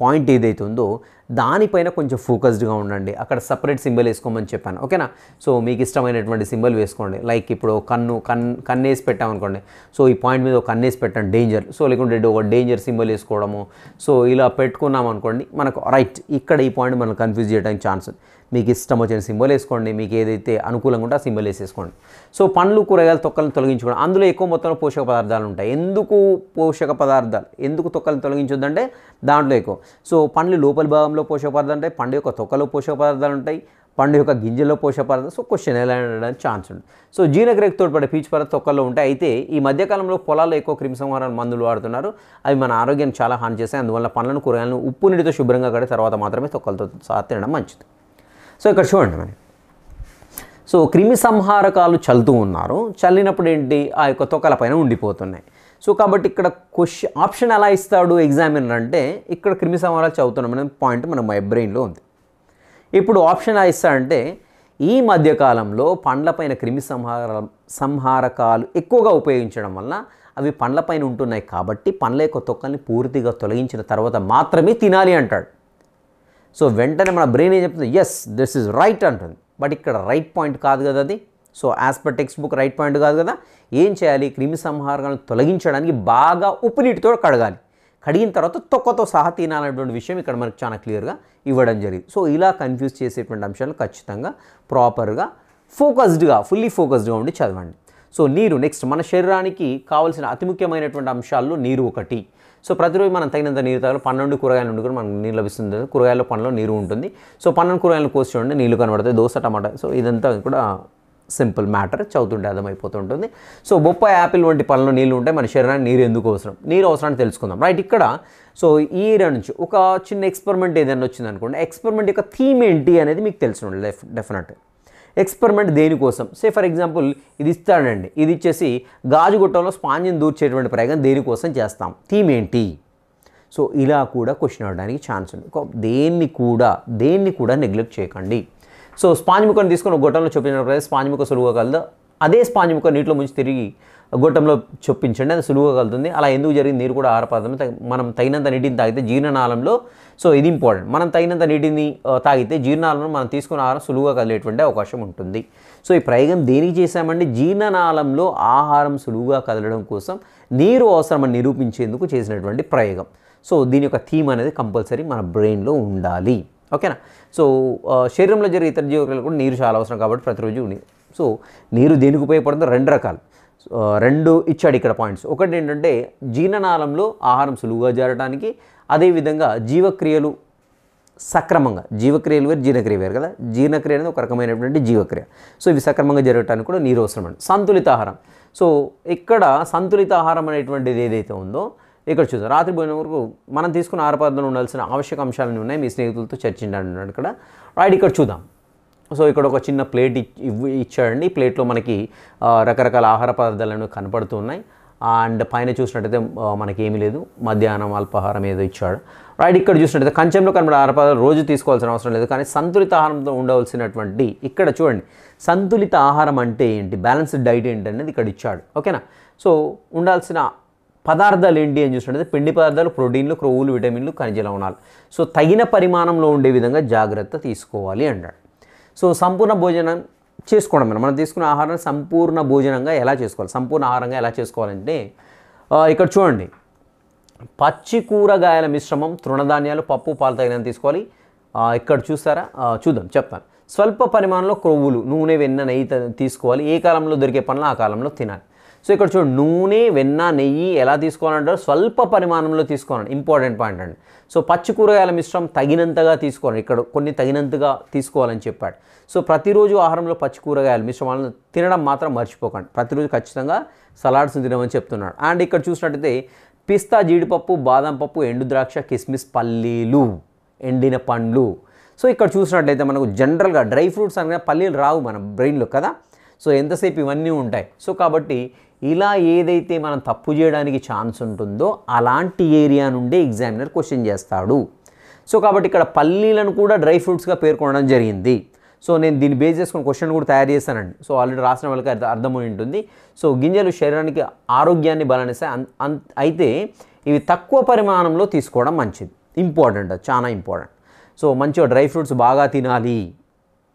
పాయింట్ uh, ఏదైతే ఉందో దానిపైన కొంచెం ఫోకస్డ్గా ఉండండి అక్కడ సపరేట్ సింబల్ వేసుకోమని చెప్పాను ఓకేనా సో మీకు ఇష్టమైనటువంటి సింబల్ వేసుకోండి లైక్ ఇప్పుడు కన్ను కన్ కన్నేసి పెట్టామనుకోండి సో ఈ పాయింట్ మీద ఒక కన్నేసి పెట్టండి డేంజర్ సో లేకుంటే ఒక డేంజర్ సింబల్ వేసుకోవడము సో ఇలా పెట్టుకున్నాం అనుకోండి మనకు రైట్ ఇక్కడ ఈ పాయింట్ మనం కన్ఫ్యూజ్ చేయడానికి ఛాన్స్ ఉంది మీకు ఇష్టం వచ్చిన సింబల్ వేసుకోండి మీకు ఏదైతే అనుకూలంగా ఉంటే ఆ సింబల్ వేసేసుకోండి సో పండ్లు కూరగాయలు తొక్కలను తొలగించుకోండి అందులో ఎక్కువ మొత్తంలో పోషక పదార్థాలు ఉంటాయి ఎందుకు పోషక పదార్థాలు ఎందుకు తొక్కలను తొలగించొద్దంటే దాంట్లో ఎక్కువ సో పండ్లు లోపలి భాగంలో పోషక పదార్థాలు ఉంటాయి పండు యొక్క తొక్కలో పోషక పదార్థాలు ఉంటాయి పండు యొక్క గింజల్లో పోషక పదార్థాలు సో క్వశ్చన్ ఎలా ఉండడానికి ఛాన్స్ ఉంది సో జీర్ణక్రియకు తోడ్పడే పీచు పదార్థ తొక్కల్లో ఉంటాయి అయితే ఈ మధ్యకాలంలో పొలాల్లో ఎక్కువ క్రిమిసంహారాలు మందులు వాడుతున్నారు అవి మన ఆరోగ్యాన్ని చాలా హాని చేస్తాయి అందువల్ల పండ్లను కూరగాయలను ఉప్పు నీటితో శుభ్రంగా కడే తర్వాత మాత్రమే తొక్కలతో సహా తినడం మంచిది సో ఇక్కడ చూడండి మరి సో క్రిమి సంహారకాలు చల్లుతూ ఉన్నారు చల్లినప్పుడు ఏంటి ఆ యొక్క తొక్కల పైన ఉండిపోతున్నాయి సో కాబట్టి ఇక్కడ క్వశ్చన్ ఆప్షన్ ఎలా ఇస్తాడు ఎగ్జామినర్ అంటే ఇక్కడ క్రిమి సంహారాలు చదువుతున్నాం అనే పాయింట్ మన మై బ్రెయిన్లో ఉంది ఇప్పుడు ఆప్షన్ ఎలా ఇస్తాడంటే ఈ మధ్యకాలంలో పండ్లపైన క్రిమి సంహార సంహారకాలు ఎక్కువగా ఉపయోగించడం వల్ల అవి పండ్లపైన ఉంటున్నాయి కాబట్టి పండ్ల యొక్క తొక్కల్ని పూర్తిగా తొలగించిన తర్వాత మాత్రమే తినాలి అంటాడు సో వెంటనే మన బ్రెయిన్ ఏం చెప్తుంది ఎస్ దిస్ ఇస్ రైట్ అంటుంది బట్ ఇక్కడ రైట్ పాయింట్ కాదు కదా అది so as per text book right point కాదు కదా ఏం చేయాలి క్రిమి సంహారాలను తొలగించడానికి బాగా ఉప్పు నీటితో కడగాలి కడిగిన తర్వాత తొక్కతో సహా తినాలనేటువంటి విషయం ఇక్కడ మనకు చాలా క్లియర్గా ఇవ్వడం జరిగింది సో ఇలా కన్ఫ్యూజ్ చేసేటువంటి అంశాలు ఖచ్చితంగా ప్రాపర్గా ఫోకస్డ్గా ఫుల్లీ ఫోకస్డ్గా ఉండి చదవండి సో నీరు నెక్స్ట్ మన శరీరానికి కావాల్సిన అతి ముఖ్యమైనటువంటి అంశాల్లో నీరు ఒకటి సో ప్రతిరోజు మనం తగినంత నీరు తాగాలి పన్నెండు కూరగాయలు ఉండుకొని కూడా మనకు నీరు లభిస్తుంది కూరగాయల పనిలో నీరు ఉంటుంది సో పన్నెండు కూరగాయలు కోసి చూడండి నీళ్ళు కనబడతాయి దోశ టమాటా సో ఇదంతా కూడా సింపుల్ మ్యాటర్ చదువుతుంటే అర్థమైపోతుంటుంది సో బొప్పాయి యాపిల్ వంటి పళ్ళలో నీళ్ళు ఉంటే మన శరీరానికి నీరు ఎందుకు అవసరం నీరు అవసరాన్ని తెలుసుకుందాం రైట్ ఇక్కడ సో ఈ ఏరియా నుంచి ఒక చిన్న ఎక్స్పెరిమెంట్ ఏదైనా వచ్చింది అనుకోండి ఎక్స్పెరిమెంట్ యొక్క థీమ్ ఏంటి అనేది మీకు తెలుసు డెఫినెట్ ఎక్స్పెరిమెంట్ దేనికోసం సే ఫర్ ఎగ్జాంపుల్ ఇది ఇస్తాడండి ఇది ఇచ్చేసి గాజు గుట్టంలో స్పాంజిని దూర్చేటువంటి ప్రయోగం దేనికోసం చేస్తాం థీమ్ ఏంటి సో ఇలా కూడా క్వశ్చన్ అవ్వడానికి ఛాన్స్ ఉంది దేన్ని కూడా దేన్ని కూడా నెగ్లెక్ట్ చేయకండి సో స్పాంజ్ ముక్కను తీసుకొని ఒక గొట్టంలో చొప్పించినప్పుడు స్పాంజ్ ముక్క సులువుగా కలదు అదే స్పాంజ్ ముక్క నీటిలో ముంచి తిరిగి గొట్టంలో చొప్పించండి అది సులువుగా కలుతుంది అలా ఎందుకు జరిగింది నీరు కూడా ఆరపడదు మనం తగినంత నీటిని తాగితే జీర్ణనాళంలో సో ఇది ఇంపార్టెంట్ మనం తగినంత నీటిని తాగితే జీర్ణనాళంలో మనం తీసుకున్న ఆహారం సులువుగా కదిలేటువంటి అవకాశం ఉంటుంది సో ఈ ప్రయోగం దేనికి చేశామండి జీర్ణనాళంలో ఆహారం సులువుగా కదలడం కోసం నీరు అవసరమని నిరూపించేందుకు చేసినటువంటి ప్రయోగం సో దీని యొక్క థీమ్ అనేది కంపల్సరీ మన బ్రెయిన్లో ఉండాలి ఓకేనా సో శరీరంలో జరిగే ఇతర జీవక్రియలు కూడా నీరు చాలా అవసరం కాబట్టి ప్రతిరోజు సో నీరు దేనికి ఉపయోగపడుతుందో రెండు రకాలు రెండు ఇచ్చాడు ఇక్కడ పాయింట్స్ ఒకటి ఏంటంటే జీర్ణనాళంలో ఆహారం సులువుగా జరగడానికి అదేవిధంగా జీవక్రియలు సక్రమంగా జీవక్రియలు వేరు జీర్ణక్రియ వేరు కదా జీర్ణక్రియ అనేది ఒక రకమైనటువంటి జీవక్రియ సో ఇవి సక్రమంగా జరగడానికి కూడా నీరు అవసరం అండి సంతులిత ఆహారం సో ఇక్కడ సంతులిత ఆహారం అనేటువంటిది ఏదైతే ఉందో ఇక్కడ చూద్దాం రాత్రి పోయిన వరకు మనం తీసుకున్న ఆరపాదన ఉండాల్సిన ఆవశ్యక అంశాలన్నీ ఉన్నాయి మీ స్నేహితులతో చర్చించాడు ఇక్కడ రైట్ ఇక్కడ చూద్దాం సో ఇక్కడ ఒక చిన్న ప్లేట్ ఇచ్చాడండి ప్లేట్లో మనకి రకరకాల ఆహార పదార్థాలను కనపడుతున్నాయి అండ్ పైన చూసినట్టయితే మనకి ఏమీ లేదు మధ్యాహ్నం అల్పాహారం ఏదో ఇచ్చాడు రైట్ ఇక్కడ చూసినట్టయితే కంచెంలో కనబడే ఆహార పదార్థాలు రోజు తీసుకోవాల్సిన అవసరం లేదు కానీ సంతులిత ఆహారంతో ఉండవలసినటువంటి ఇక్కడ చూడండి సంతులిత ఆహారం అంటే ఏంటి బ్యాలెన్స్డ్ డైట్ ఏంటి అనేది ఇక్కడ ఇచ్చాడు ఓకేనా సో ఉండాల్సిన పదార్థాలు ఏంటి అని చూసినట్లయితే పిండి పదార్థాలు ప్రోటీన్లు క్రొవ్వులు విటమిన్లు ఖనిజ లవణాలు సో తగిన పరిమాణంలో ఉండే విధంగా జాగ్రత్త తీసుకోవాలి అంటాడు సో సంపూర్ణ భోజనం చేసుకోవడం మనం తీసుకున్న ఆహారాన్ని సంపూర్ణ భోజనంగా ఎలా చేసుకోవాలి సంపూర్ణ ఆహారంగా ఎలా చేసుకోవాలంటే ఇక్కడ చూడండి పచ్చి కూరగాయల మిశ్రమం తృణధాన్యాలు పప్పు పాలు తగినంత తీసుకోవాలి ఇక్కడ చూస్తారా చూద్దాం చెప్తాను స్వల్ప పరిమాణంలో క్రొవ్వులు నూనె వెన్న నెయ్యి తీసుకోవాలి ఏ కాలంలో దొరికే పనులు ఆ కాలంలో తినాలి సో ఇక్కడ చూడండి నూనె వెన్న నెయ్యి ఎలా తీసుకోవాలంటారు స్వల్ప పరిమాణంలో తీసుకోవాలండి ఇంపార్టెంట్ పాయింట్ అండి సో పచ్చి కూరగాయల మిశ్రమం తగినంతగా తీసుకోవాలి ఇక్కడ కొన్ని తగినంతగా తీసుకోవాలని చెప్పాడు సో ప్రతిరోజు ఆహారంలో పచ్చి కూరగాయల మిశ్రమాలను తినడం మాత్రం మర్చిపోకండి ప్రతిరోజు ఖచ్చితంగా సలాడ్స్ తినమని చెప్తున్నాడు అండ్ ఇక్కడ చూసినట్టయితే పిస్తా జీడిపప్పు బాదం పప్పు ఎండు ద్రాక్ష కిస్మిస్ పల్లీలు ఎండిన పండ్లు సో ఇక్కడ చూసినట్లయితే మనకు జనరల్గా డ్రై ఫ్రూట్స్ అనగా పల్లీలు రావు మన బ్రెయిన్లో కదా సో ఎంతసేపు ఇవన్నీ ఉంటాయి సో కాబట్టి ఇలా ఏదైతే మనం తప్పు చేయడానికి ఛాన్స్ ఉంటుందో అలాంటి ఏరియా నుండి ఎగ్జామినర్ క్వశ్చన్ చేస్తాడు సో కాబట్టి ఇక్కడ పల్లీలను కూడా డ్రై ఫ్రూట్స్గా పేర్కొనడం జరిగింది సో నేను దీన్ని బేస్ చేసుకుని క్వశ్చన్ కూడా తయారు చేస్తానండి సో ఆల్రెడీ రాసిన వాళ్ళకి అర్థమై ఉంటుంది సో గింజలు శరీరానికి ఆరోగ్యాన్ని బలనిస్తాయి అయితే ఇవి తక్కువ పరిమాణంలో తీసుకోవడం మంచిది ఇంపార్టెంట్ చాలా ఇంపార్టెంట్ సో మంచిగా డ్రై ఫ్రూట్స్ బాగా తినాలి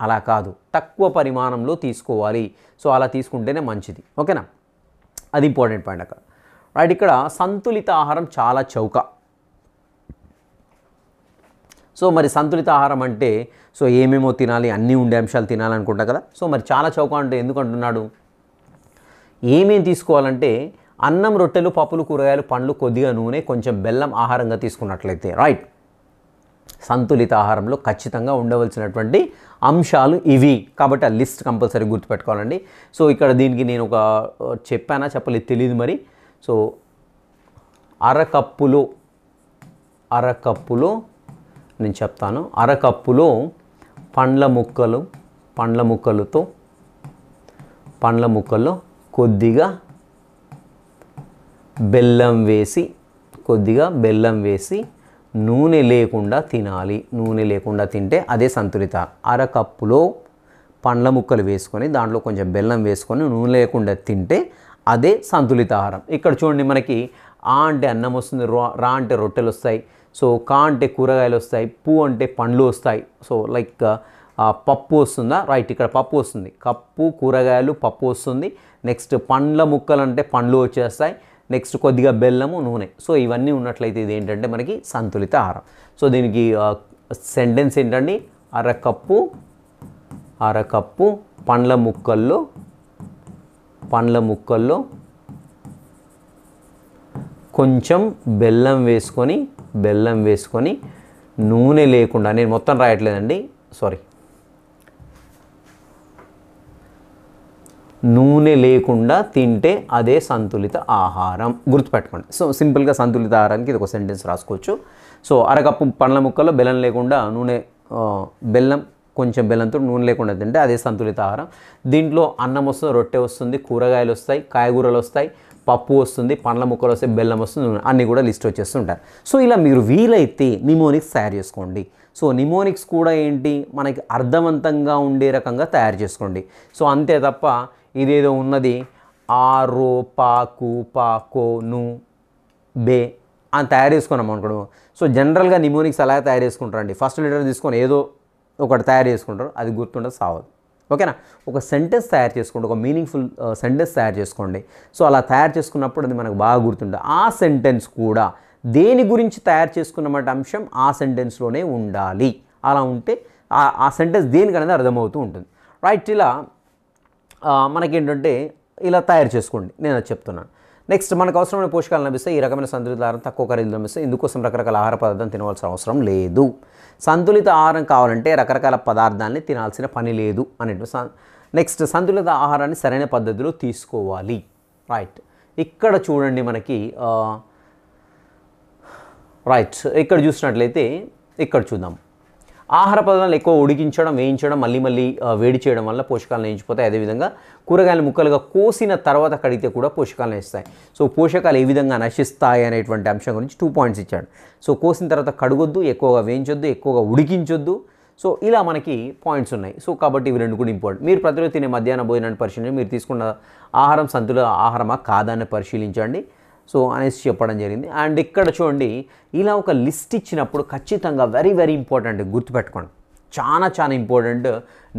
అలా కాదు తక్కువ పరిమాణంలో తీసుకోవాలి సో అలా తీసుకుంటేనే మంచిది ఓకేనా అది ఇంపార్టెంట్ పాయింట్ అక్కడ రైట్ ఇక్కడ సంతులిత ఆహారం చాలా చౌక సో మరి సంతులిత ఆహారం అంటే సో ఏమేమో తినాలి అన్నీ ఉండే అంశాలు తినాలనుకుంటా కదా సో మరి చాలా చౌక అంటే ఎందుకు అంటున్నాడు ఏమేం తీసుకోవాలంటే అన్నం రొట్టెలు పప్పులు కూరగాయలు పండ్లు కొద్దిగా నూనె కొంచెం బెల్లం ఆహారంగా తీసుకున్నట్లయితే రైట్ సంతులిత ఆహారంలో ఖచ్చితంగా ఉండవలసినటువంటి అంశాలు ఇవి కాబట్టి ఆ లిస్ట్ కంపల్సరీ గుర్తుపెట్టుకోవాలండి సో ఇక్కడ దీనికి నేను ఒక చెప్పానా చెప్పలేదు తెలియదు మరి సో అరకప్పులో అరకప్పులు నేను చెప్తాను అరకప్పులో పండ్ల ముక్కలు పండ్ల ముక్కలతో పండ్ల ముక్కలు కొద్దిగా బెల్లం వేసి కొద్దిగా బెల్లం వేసి నూనె లేకుండా తినాలి నూనె లేకుండా తింటే అదే సంతులిత అరకప్పులో పండ్ల ముక్కలు వేసుకొని దాంట్లో కొంచెం బెల్లం వేసుకొని నూనె లేకుండా తింటే అదే సంతులిత ఆహారం ఇక్కడ చూడండి మనకి ఆ అంటే అన్నం వస్తుంది రా అంటే రొట్టెలు వస్తాయి సో కా అంటే కూరగాయలు వస్తాయి పూ అంటే పండ్లు వస్తాయి సో లైక్ పప్పు వస్తుందా రైట్ ఇక్కడ పప్పు వస్తుంది కప్పు కూరగాయలు పప్పు వస్తుంది నెక్స్ట్ పండ్ల ముక్కలు అంటే పండ్లు వచ్చేస్తాయి నెక్స్ట్ కొద్దిగా బెల్లము నూనె సో ఇవన్నీ ఉన్నట్లయితే ఇది ఏంటంటే మనకి సంతులిత ఆహారం సో దీనికి సెంటెన్స్ ఏంటండి అరకప్పు అరకప్పు పండ్ల ముక్కల్లో పండ్ల ముక్కల్లో కొంచెం బెల్లం వేసుకొని బెల్లం వేసుకొని నూనె లేకుండా నేను మొత్తం రాయట్లేదండి సారీ నూనె లేకుండా తింటే అదే సంతులిత ఆహారం గుర్తుపెట్టుకోండి సో సింపుల్గా సంతులిత ఆహారానికి ఇది ఒక సెంటెన్స్ రాసుకోవచ్చు సో అరకప్పు పండ్ల ముక్కల్లో బెల్లం లేకుండా నూనె బెల్లం కొంచెం బెల్లంతో నూనె లేకుండా తింటే అదే సంతులిత ఆహారం దీంట్లో అన్నం వస్తుంది రొట్టె వస్తుంది కూరగాయలు వస్తాయి కాయగూరలు వస్తాయి పప్పు వస్తుంది పండ్ల ముక్కలు వస్తే బెల్లం వస్తుంది అన్నీ కూడా లిస్ట్ వచ్చేస్తుంటారు సో ఇలా మీరు వీలైతే నిమోనిక్స్ తయారు చేసుకోండి సో నిమోనిక్స్ కూడా ఏంటి మనకి అర్థవంతంగా ఉండే రకంగా తయారు చేసుకోండి సో అంతే తప్ప ఇదేదో ఉన్నది ఆ రో పాకు పాకో ను బే అని తయారు చేసుకున్నాం అనుకోండి సో జనరల్గా నిమోనిక్స్ అలా తయారు చేసుకుంటారండి ఫస్ట్ లెటర్ తీసుకొని ఏదో ఒకటి తయారు చేసుకుంటారు అది గుర్తుండదు సావదు ఓకేనా ఒక సెంటెన్స్ తయారు చేసుకోండి ఒక మీనింగ్ఫుల్ సెంటెన్స్ తయారు చేసుకోండి సో అలా తయారు చేసుకున్నప్పుడు అది మనకు బాగా గుర్తుండే ఆ సెంటెన్స్ కూడా దేని గురించి తయారు చేసుకున్నమాట అంశం ఆ సెంటెన్స్లోనే ఉండాలి అలా ఉంటే ఆ సెంటెన్స్ దేనికనేది అర్థమవుతూ ఉంటుంది రైట్ ఇలా మనకేంటంటే ఇలా తయారు చేసుకోండి నేను అది చెప్తున్నాను నెక్స్ట్ మనకు అవసరమైన పోషకాలు లభిస్తే ఈ రకమైన సంతులిత ఆహారం తక్కువ ఖరీదు లభిస్తే ఇందుకోసం రకరకాల ఆహార పదార్థం తినవలసిన అవసరం లేదు సంతులిత ఆహారం కావాలంటే రకరకాల పదార్థాన్ని తినాల్సిన పని లేదు అనేటువంటి నెక్స్ట్ సంతులిత ఆహారాన్ని సరైన పద్ధతిలో తీసుకోవాలి రైట్ ఇక్కడ చూడండి మనకి రైట్ ఇక్కడ చూసినట్లయితే ఇక్కడ చూద్దాం ఆహార పదార్థాలు ఎక్కువ ఉడికించడం వేయించడం మళ్ళీ మళ్ళీ వేడి చేయడం వల్ల పోషకాలు నేయించిపోతాయి అదేవిధంగా కూరగాయలు ముక్కలుగా కోసిన తర్వాత కడిగితే కూడా పోషకాలు నేస్తాయి సో పోషకాలు ఏ విధంగా నశిస్తాయి అనేటువంటి అంశం గురించి టూ పాయింట్స్ ఇచ్చాడు సో కోసిన తర్వాత కడగొద్దు ఎక్కువగా వేయించొద్దు ఎక్కువగా ఉడికించొద్దు సో ఇలా మనకి పాయింట్స్ ఉన్నాయి సో కాబట్టి ఇవి రెండు కూడా ఇంపార్టెంట్ మీరు ప్రతిరోజు తినే మధ్యాహ్న భోజనాన్ని పరిశీలించండి మీరు తీసుకున్న ఆహారం సంతుల ఆహారమా కాదా అని పరిశీలించండి సో అనేసి చెప్పడం జరిగింది అండ్ ఇక్కడ చూడండి ఇలా ఒక లిస్ట్ ఇచ్చినప్పుడు ఖచ్చితంగా వెరీ వెరీ ఇంపార్టెంట్ గుర్తుపెట్టుకోండి చాలా చాలా ఇంపార్టెంట్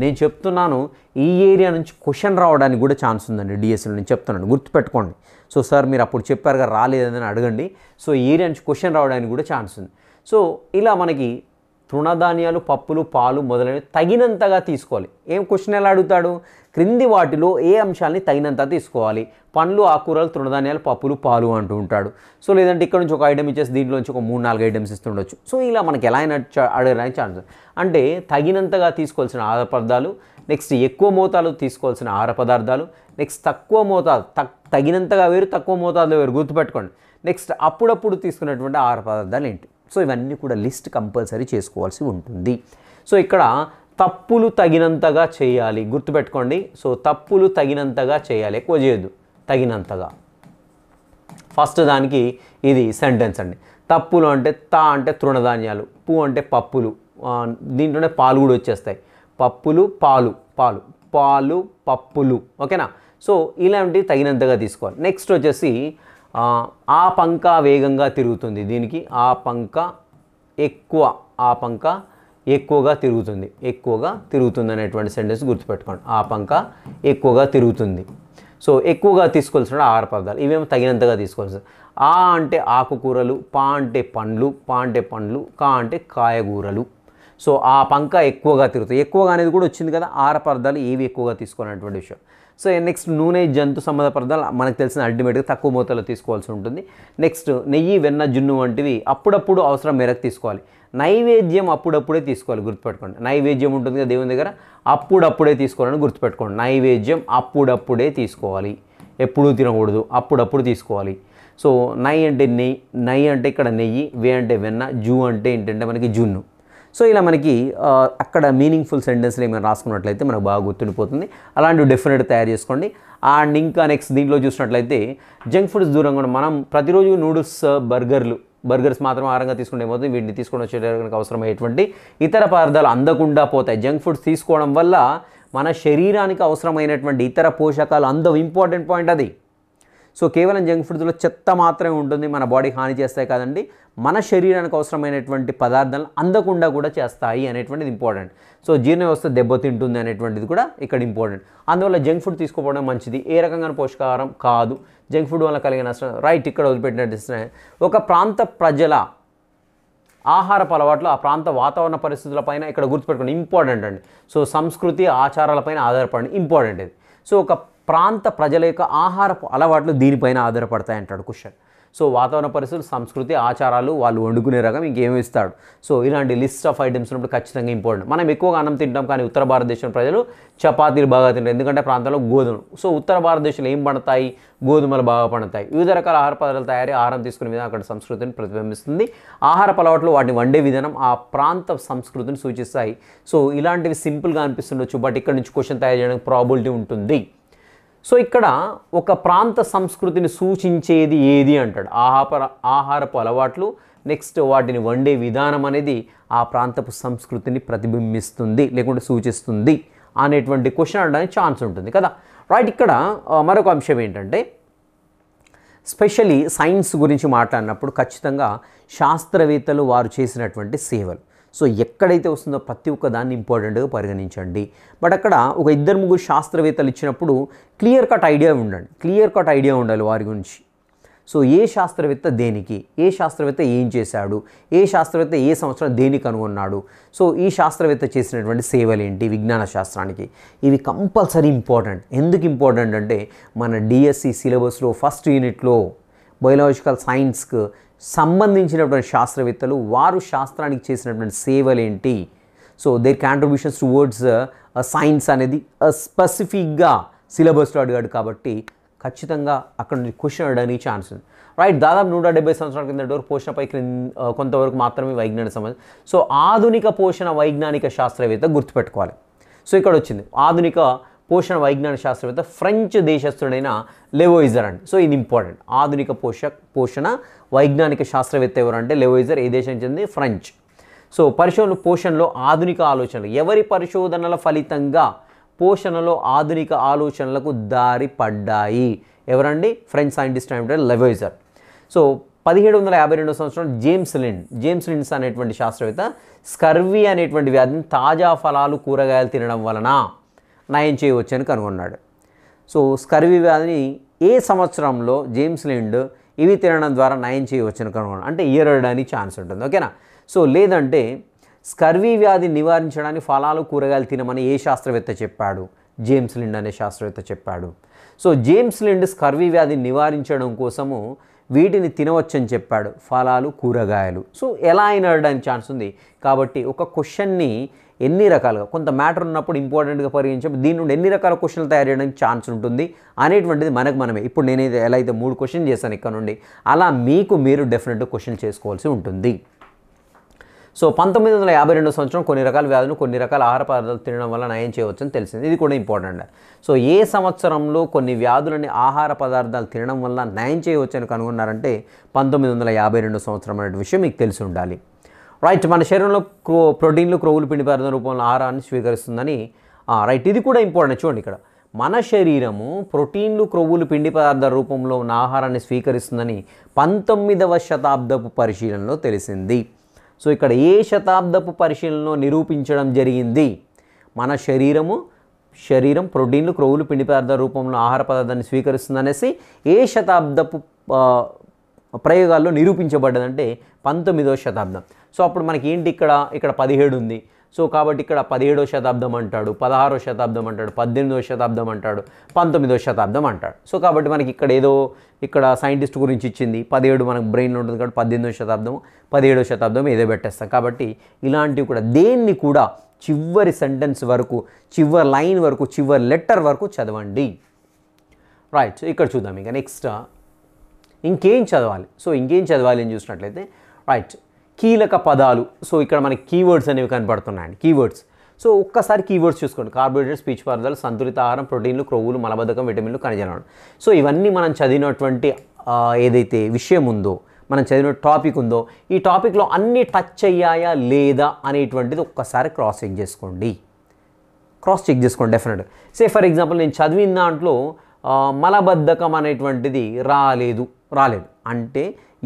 నేను చెప్తున్నాను ఈ ఏరియా నుంచి క్వశ్చన్ రావడానికి కూడా ఛాన్స్ ఉందండి డిఎస్ఎల్ నేను చెప్తున్నాను గుర్తుపెట్టుకోండి సో సార్ మీరు అప్పుడు చెప్పారుగా రాలేదని అడగండి సో ఈ ఏరియా నుంచి క్వశ్చన్ రావడానికి కూడా ఛాన్స్ ఉంది సో ఇలా మనకి తృణధాన్యాలు పప్పులు పాలు మొదలైనవి తగినంతగా తీసుకోవాలి ఏం క్వశ్చన్ ఎలా అడుగుతాడు క్రింది వాటిలో ఏ అంశాలని తగినంత తీసుకోవాలి పండ్లు ఆకుకూరలు తృణధాన్యాలు పప్పులు పాలు అంటూ ఉంటాడు సో లేదంటే ఇక్కడ నుంచి ఒక ఐటమ్ ఇచ్చేసి దీంట్లోంచి ఒక మూడు నాలుగు ఐటమ్స్ ఇస్తుండొచ్చు సో ఇలా మనకి ఎలా అయినా అడగడానికి ఛాన్స్ అంటే తగినంతగా తీసుకోవాల్సిన ఆహార పదార్థాలు నెక్స్ట్ ఎక్కువ మోతాదు తీసుకోవాల్సిన ఆహార పదార్థాలు నెక్స్ట్ తక్కువ మోతాదు తగినంతగా వేరు తక్కువ మోతాదులో వేరు గుర్తుపెట్టుకోండి నెక్స్ట్ అప్పుడప్పుడు తీసుకునేటువంటి ఆహార పదార్థాలు ఏంటి సో ఇవన్నీ కూడా లిస్ట్ కంపల్సరీ చేసుకోవాల్సి ఉంటుంది సో ఇక్కడ తప్పులు తగినంతగా చేయాలి గుర్తుపెట్టుకోండి సో తప్పులు తగినంతగా చేయాలి ఎక్కువ చేయొద్దు తగినంతగా ఫస్ట్ దానికి ఇది సెంటెన్స్ అండి తప్పులు అంటే తా అంటే తృణధాన్యాలు పూ అంటే పప్పులు దీంట్లోనే పాలు కూడా వచ్చేస్తాయి పప్పులు పాలు పాలు పాలు పప్పులు ఓకేనా సో ఇలాంటివి తగినంతగా తీసుకోవాలి నెక్స్ట్ వచ్చేసి ఆ పంక వేగంగా తిరుగుతుంది దీనికి ఆ పంక ఎక్కువ ఆ పంక ఎక్కువగా తిరుగుతుంది ఎక్కువగా తిరుగుతుంది అనేటువంటి సెంటెన్స్ గుర్తుపెట్టుకోండి ఆ పంక ఎక్కువగా తిరుగుతుంది సో ఎక్కువగా తీసుకోవాల్సిన ఆహార పదార్థాలు ఇవేమో తగినంతగా తీసుకోవాల్సి ఆ అంటే ఆకుకూరలు పా అంటే పండ్లు పా అంటే పండ్లు కా అంటే కాయగూరలు సో ఆ పంక ఎక్కువగా తిరుగుతుంది ఎక్కువగా అనేది కూడా వచ్చింది కదా ఆహార పదార్థాలు ఏవి ఎక్కువగా తీసుకోనటువంటి విషయం సో నెక్స్ట్ నూనె జంతు సంబంధ పదార్థాలు మనకు తెలిసిన అల్టిమేట్గా తక్కువ మోతాదులో తీసుకోవాల్సి ఉంటుంది నెక్స్ట్ నెయ్యి వెన్న జున్ను వంటివి అప్పుడప్పుడు అవసరం మేరకు తీసుకోవాలి నైవేద్యం అప్పుడప్పుడే తీసుకోవాలి గుర్తుపెట్టుకోండి నైవేద్యం ఉంటుంది కదా దేవుని దగ్గర అప్పుడప్పుడే తీసుకోవాలని గుర్తుపెట్టుకోండి నైవేద్యం అప్పుడప్పుడే తీసుకోవాలి ఎప్పుడూ తినకూడదు అప్పుడప్పుడు తీసుకోవాలి సో నై అంటే నెయ్యి నై అంటే ఇక్కడ నెయ్యి వే అంటే వెన్న జూ అంటే ఏంటంటే మనకి జున్ను సో ఇలా మనకి అక్కడ మీనింగ్ఫుల్ సెంటెన్స్లు ఏమైనా రాసుకున్నట్లయితే మనకు బాగా గుర్తుండిపోతుంది అలాంటి డెఫినెట్ తయారు చేసుకోండి అండ్ ఇంకా నెక్స్ట్ దీంట్లో చూసినట్లయితే జంక్ ఫుడ్స్ దూరంగా మనం ప్రతిరోజు నూడిల్స్ బర్గర్లు బర్గర్స్ మాత్రం ఆహారంగా తీసుకుంటే పోతుంది వీటిని తీసుకొని వచ్చేటానికి అవసరమయ్యేటువంటి ఇతర పదార్థాలు అందకుండా పోతాయి జంక్ ఫుడ్స్ తీసుకోవడం వల్ల మన శరీరానికి అవసరమైనటువంటి ఇతర పోషకాలు అందం ఇంపార్టెంట్ పాయింట్ అది సో కేవలం జంక్ ఫుడ్స్లో చెత్త మాత్రమే ఉంటుంది మన బాడీ హాని చేస్తాయి కాదండి మన శరీరానికి అవసరమైనటువంటి పదార్థాలను అందకుండా కూడా చేస్తాయి అనేటువంటిది ఇంపార్టెంట్ సో జీర్ణ వ్యవస్థ దెబ్బతింటుంది అనేటువంటిది కూడా ఇక్కడ ఇంపార్టెంట్ అందువల్ల జంక్ ఫుడ్ తీసుకోవడం మంచిది ఏ రకంగా పోషకాహారం కాదు జంక్ ఫుడ్ వల్ల కలిగిన నష్టం రైట్ ఇక్కడ వదిలిపెట్టినట్టు ఒక ప్రాంత ప్రజల ఆహారపు అలవాట్లు ఆ ప్రాంత వాతావరణ పరిస్థితులపైన ఇక్కడ గుర్తుపెట్టుకోండి ఇంపార్టెంట్ అండి సో సంస్కృతి ఆచారాలపైన ఆధారపడి ఇంపార్టెంట్ ఇది సో ఒక ప్రాంత ప్రజల యొక్క ఆహారపు అలవాట్లు దీనిపైన ఆధారపడతాయి అంటాడు క్వశ్చన్ సో వాతావరణ పరిస్థితులు సంస్కృతి ఆచారాలు వాళ్ళు వండుకునే రకం ఇంకేమి ఇస్తాడు సో ఇలాంటి లిస్ట్ ఆఫ్ ఐటమ్స్ ఉన్నప్పుడు ఖచ్చితంగా ఇంపార్టెంట్ మనం ఎక్కువగా అన్నం తింటాం కానీ ఉత్తర భారతదేశం ప్రజలు చపాతీలు బాగా తింటారు ఎందుకంటే ప్రాంతంలో గోధుమలు సో ఉత్తర భారతదేశంలో ఏం పండుతాయి గోధుమలు బాగా పండుతాయి వివిధ రకాల ఆహార పదార్థాలు తయారీ ఆహారం తీసుకునే విధానం అక్కడ సంస్కృతిని ప్రతిబింబిస్తుంది ఆహార పలవాట్లు వాటిని వండే విధానం ఆ ప్రాంత సంస్కృతిని సూచిస్తాయి సో ఇలాంటివి సింపుల్గా అనిపిస్తుండొచ్చు బట్ ఇక్కడ నుంచి క్వశ్చన్ తయారు చేయడానికి ప్రాబిలిటీ ఉంటుంది సో ఇక్కడ ఒక ప్రాంత సంస్కృతిని సూచించేది ఏది అంటాడు ఆహార ఆహారపు అలవాట్లు నెక్స్ట్ వాటిని వండే విధానం అనేది ఆ ప్రాంతపు సంస్కృతిని ప్రతిబింబిస్తుంది లేకుంటే సూచిస్తుంది అనేటువంటి క్వశ్చన్ అడడానికి ఛాన్స్ ఉంటుంది కదా రైట్ ఇక్కడ మరొక అంశం ఏంటంటే స్పెషలీ సైన్స్ గురించి మాట్లాడినప్పుడు ఖచ్చితంగా శాస్త్రవేత్తలు వారు చేసినటువంటి సేవలు సో ఎక్కడైతే వస్తుందో ప్రతి ఒక్క దాన్ని ఇంపార్టెంట్గా పరిగణించండి బట్ అక్కడ ఒక ఇద్దరు ముగ్గురు శాస్త్రవేత్తలు ఇచ్చినప్పుడు క్లియర్ కట్ ఐడియా ఉండండి క్లియర్ కట్ ఐడియా ఉండాలి వారి గురించి సో ఏ శాస్త్రవేత్త దేనికి ఏ శాస్త్రవేత్త ఏం చేశాడు ఏ శాస్త్రవేత్త ఏ సంవత్సరం దేనికి కనుగొన్నాడు సో ఈ శాస్త్రవేత్త చేసినటువంటి సేవలు ఏంటి విజ్ఞాన శాస్త్రానికి ఇవి కంపల్సరీ ఇంపార్టెంట్ ఎందుకు ఇంపార్టెంట్ అంటే మన డిఎస్సి సిలబస్లో ఫస్ట్ యూనిట్లో బయోలాజికల్ సైన్స్కు సంబంధించినటువంటి శాస్త్రవేత్తలు వారు శాస్త్రానికి చేసినటువంటి సేవలు ఏంటి so their contributions towards science అనేది స్పెసిఫిక్గా సిలబస్లో అడిగాడు కాబట్టి ఖచ్చితంగా అక్కడ నుంచి క్వశ్చన్ అడగడానికి ఛాన్స్ ఉంది రైట్ దాదాపు నూట డెబ్బై సంవత్సరాల కింద వరకు పోషణపై క్రింద uh, కొంతవరకు మాత్రమే వైజ్ఞానిక సంబంధం సో ఆధునిక పోషణ వైజ్ఞానిక శాస్త్రవేత్త గుర్తుపెట్టుకోవాలి సో ఇక్కడ వచ్చింది ఆధునిక పోషణ వైజ్ఞానిక శాస్త్రవేత్త ఫ్రెంచ్ దేశస్థుడైన లెవోయిజర్ అండి సో ఇది ఇంపార్టెంట్ ఆధునిక పోష పోషణ వైజ్ఞానిక శాస్త్రవేత్త ఎవరంటే లెవోయిజర్ ఏ దేశానికి చెంది ఫ్రెంచ్ సో పరిశోధన పోషణలో ఆధునిక ఆలోచనలు ఎవరి పరిశోధనల ఫలితంగా పోషణలో ఆధునిక ఆలోచనలకు దారి పడ్డాయి ఎవరండి ఫ్రెంచ్ సైంటిస్ట్ అంటే లెవోయిజర్ సో పదిహేడు వందల యాభై రెండో సంవత్సరం జేమ్స్ లిన్ జేమ్స్ లిన్స్ అనేటువంటి శాస్త్రవేత్త స్కర్వీ అనేటువంటి వ్యాధిని తాజా ఫలాలు కూరగాయలు తినడం వలన నయం చేయవచ్చని కనుగొన్నాడు సో స్కర్వీ వ్యాధిని ఏ సంవత్సరంలో జేమ్స్ లిండ్ ఇవి తినడం ద్వారా నయం చేయవచ్చని కనుగొన్నాడు అంటే ఇయర్ అడడానికి ఛాన్స్ ఉంటుంది ఓకేనా సో లేదంటే స్కర్వీ వ్యాధి నివారించడానికి ఫలాలు కూరగాయలు తినమని ఏ శాస్త్రవేత్త చెప్పాడు జేమ్స్ లిండ్ అనే శాస్త్రవేత్త చెప్పాడు సో జేమ్స్ లిండ్ స్కర్వీ వ్యాధి నివారించడం కోసము వీటిని తినవచ్చని చెప్పాడు ఫలాలు కూరగాయలు సో ఎలా అయిన ఛాన్స్ ఉంది కాబట్టి ఒక క్వశ్చన్ని ఎన్ని రకాలుగా కొంత మ్యాటర్ ఉన్నప్పుడు ఇంపార్టెంట్గా పరిగణించడం దీని నుండి ఎన్ని రకాల క్వశ్చన్లు తయారు చేయడానికి ఛాన్స్ ఉంటుంది అనేటువంటిది మనకు మనమే ఇప్పుడు నేనైతే ఎలా అయితే మూడు క్వశ్చన్ చేశాను ఇక్కడ నుండి అలా మీకు మీరు డెఫినెట్గా క్వశ్చన్ చేసుకోవాల్సి ఉంటుంది సో పంతొమ్మిది వందల యాభై రెండు సంవత్సరం కొన్ని రకాల వ్యాధులు కొన్ని రకాల ఆహార పదార్థాలు తినడం వల్ల నయం చేయవచ్చని తెలిసింది ఇది కూడా ఇంపార్టెంట్ సో ఏ సంవత్సరంలో కొన్ని వ్యాధులని ఆహార పదార్థాలు తినడం వల్ల నయం చేయవచ్చని కనుగొన్నారంటే పంతొమ్మిది వందల యాభై రెండు సంవత్సరం అనే విషయం మీకు తెలిసి ఉండాలి రైట్ మన శరీరంలో క్రో ప్రోటీన్లు క్రొవ్వులు పిండి పదార్థం రూపంలో ఆహారాన్ని స్వీకరిస్తుందని రైట్ ఇది కూడా ఇంపార్టెంట్ చూడండి ఇక్కడ మన శరీరము ప్రోటీన్లు క్రొవ్వులు పిండి పదార్థాల రూపంలో ఉన్న ఆహారాన్ని స్వీకరిస్తుందని పంతొమ్మిదవ శతాబ్దపు పరిశీలనలో తెలిసింది సో ఇక్కడ ఏ శతాబ్దపు పరిశీలనలో నిరూపించడం జరిగింది మన శరీరము శరీరం ప్రోటీన్లు క్రొవ్వులు పిండి పదార్థాల రూపంలో ఆహార పదార్థాన్ని స్వీకరిస్తుందనేసి ఏ శతాబ్దపు ప్రయోగాల్లో నిరూపించబడ్డదంటే పంతొమ్మిదవ శతాబ్దం సో అప్పుడు మనకి ఏంటి ఇక్కడ ఇక్కడ పదిహేడు ఉంది సో కాబట్టి ఇక్కడ పదిహేడో శతాబ్దం అంటాడు పదహారో శతాబ్దం అంటాడు పద్దెనిమిదో శతాబ్దం అంటాడు పంతొమ్మిదో శతాబ్దం అంటాడు సో కాబట్టి మనకి ఇక్కడ ఏదో ఇక్కడ సైంటిస్ట్ గురించి ఇచ్చింది పదిహేడు మనకు బ్రెయిన్లో ఉంటుంది కాబట్టి పద్దెనిమిదో శతాబ్దం పదిహేడో శతాబ్దం ఏదో పెట్టేస్తాం కాబట్టి ఇలాంటివి కూడా దేన్ని కూడా చివరి సెంటెన్స్ వరకు చివరి లైన్ వరకు చివరి లెటర్ వరకు చదవండి రైట్ సో ఇక్కడ చూద్దాం ఇంకా నెక్స్ట్ ఇంకేం చదవాలి సో ఇంకేం చదవాలి అని చూసినట్లయితే రైట్ కీలక పదాలు సో ఇక్కడ మనకి కీవర్డ్స్ అనేవి కనబడుతున్నాయండి కీవర్డ్స్ సో ఒక్కసారి కీవర్డ్స్ చూసుకోండి కార్బోహైడ్రేట్స్ పీచు పదార్థాలు సంతులిత ఆహారం ప్రోటీన్లు క్రొవ్వులు మలబద్ధకం విటమిన్లు ఖనిజనాలు సో ఇవన్నీ మనం చదివినటువంటి ఏదైతే విషయం ఉందో మనం చదివిన టాపిక్ ఉందో ఈ టాపిక్లో అన్నీ టచ్ అయ్యాయా లేదా అనేటువంటిది ఒక్కసారి క్రాస్ చెక్ చేసుకోండి క్రాస్ చెక్ చేసుకోండి డెఫినెట్ సే ఫర్ ఎగ్జాంపుల్ నేను చదివిన దాంట్లో మలబద్ధకం అనేటువంటిది రాలేదు రాలేదు అంటే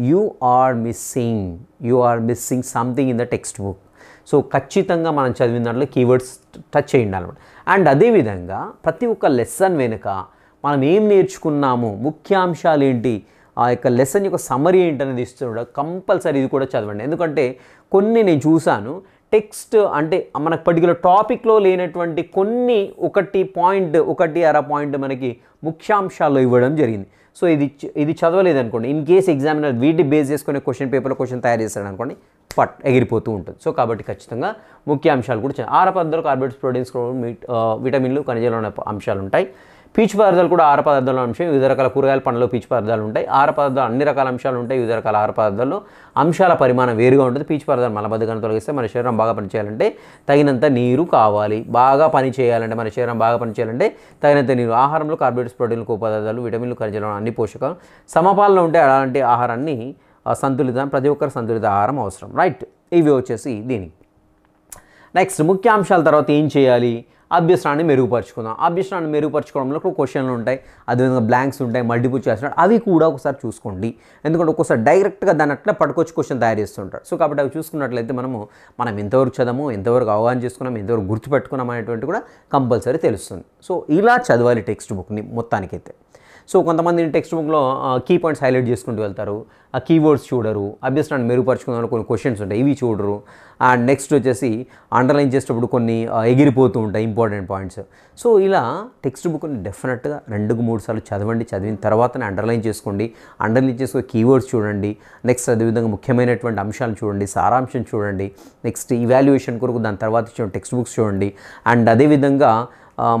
you are missing you are missing something in the text book so ఖచ్చితంగా మనం చదివిన దాంట్లో కీవర్డ్స్ టచ్ చేయండి అనమాట అండ్ అదేవిధంగా ప్రతి ఒక్క లెసన్ వెనుక మనం ఏం నేర్చుకున్నాము ముఖ్యాంశాలు ఏంటి ఆ యొక్క లెసన్ యొక్క ఏంటి ఏంటనేది ఇస్తున్నాడు కంపల్సరీ ఇది కూడా చదవండి ఎందుకంటే కొన్ని నేను చూశాను టెక్స్ట్ అంటే మనకు పర్టికులర్ టాపిక్లో లేనటువంటి కొన్ని ఒకటి పాయింట్ ఒకటి అర పాయింట్ మనకి ముఖ్యాంశాల్లో ఇవ్వడం జరిగింది సో ఇది ఇది చదవలేదు అనుకోండి ఇన్ కేస్ ఎగ్జామినర్ వీటి బేస్ చేసుకునే క్వశ్చన్ పేపర్లో క్వశ్చన్ తయారు చేస్తాడు అనుకోండి పట్ ఎగిరిపోతూ ఉంటుంది సో కాబట్టి ఖచ్చితంగా ముఖ్య అంశాలు కూడా ఆహార పద్ధతులు కార్బోహైడ్రేట్స్ ప్రోటీన్స్ విటమిన్లు ఖనిజాలు అనే అంశాలు ఉంటాయి పీచు పదార్థాలు కూడా ఆహార పదార్థాల అంశం వివిధ రకాల కూరగాయల పండ్లు పీచు పదార్థాలు ఉంటాయి ఆహార పదార్థాలు అన్ని రకాల అంశాలు ఉంటాయి వివిధ రకాల ఆహార పదార్థాలు అంశాల పరిమాణం వేరుగా ఉంటుంది పీచు పదార్థాలు మలబద్ధకాన్ని తొలగిస్తే మన శరీరం బాగా పనిచేయాలంటే తగినంత నీరు కావాలి బాగా పని చేయాలంటే మన శరీరం బాగా పనిచేయాలంటే తగినంత నీరు ఆహారంలో కార్బోహైడ్రేట్స్ ప్రోటీన్లు కో పదార్థాలు విటమిన్లు ఖనిజాలు అన్ని పోషకాలు సమపాలలో ఉంటే అలాంటి ఆహారాన్ని సంతులితం ప్రతి ఒక్కరు సంతులిత ఆహారం అవసరం రైట్ ఇవి వచ్చేసి దీనికి నెక్స్ట్ ముఖ్యాంశాల తర్వాత ఏం చేయాలి అభ్యసనాన్ని మెరుగుపరచుకుందాం అభ్యసనాన్ని మెరుగుపరచుకోవడంలో క్వశ్చన్లు ఉంటాయి అదేవిధంగా బ్లాంక్స్ ఉంటాయి మల్టిపుల్ చేసిన అవి కూడా ఒకసారి చూసుకోండి ఎందుకంటే ఒకసారి డైరెక్ట్గా దాని అట్లా పట్టుకొచ్చి క్వశ్చన్ తయారు చేస్తుంటారు సో కాబట్టి అవి చూసుకున్నట్లయితే మనము మనం ఎంతవరకు చదవము ఎంతవరకు అవగాహన చేసుకున్నాం ఎంతవరకు గుర్తుపెట్టుకున్నాం అనేటువంటి కూడా కంపల్సరీ తెలుస్తుంది సో ఇలా చదవాలి టెక్స్ట్ బుక్ని మొత్తానికైతే సో కొంతమంది టెక్స్ట్ బుక్లో కీ పాయింట్స్ హైలైట్ చేసుకుంటూ వెళ్తారు ఆ కీవర్డ్స్ చూడరు అభ్యసనాన్ని మెరుగుపరచుకున్న కొన్ని క్వశ్చన్స్ ఉంటాయి ఇవి చూడరు అండ్ నెక్స్ట్ వచ్చేసి అండర్లైన్ చేసేటప్పుడు కొన్ని ఎగిరిపోతూ ఉంటాయి ఇంపార్టెంట్ పాయింట్స్ సో ఇలా టెక్స్ట్ బుక్ని డెఫినెట్గా రెండుకు మూడు సార్లు చదవండి చదివిన తర్వాతనే అండర్లైన్ చేసుకోండి అండర్లైన్ చేసుకునే కీవర్డ్స్ చూడండి నెక్స్ట్ అదేవిధంగా ముఖ్యమైనటువంటి అంశాలు చూడండి సారాంశం చూడండి నెక్స్ట్ ఈవాల్యుయేషన్ కొరకు దాని తర్వాత ఇచ్చిన టెక్స్ట్ బుక్స్ చూడండి అండ్ అదేవిధంగా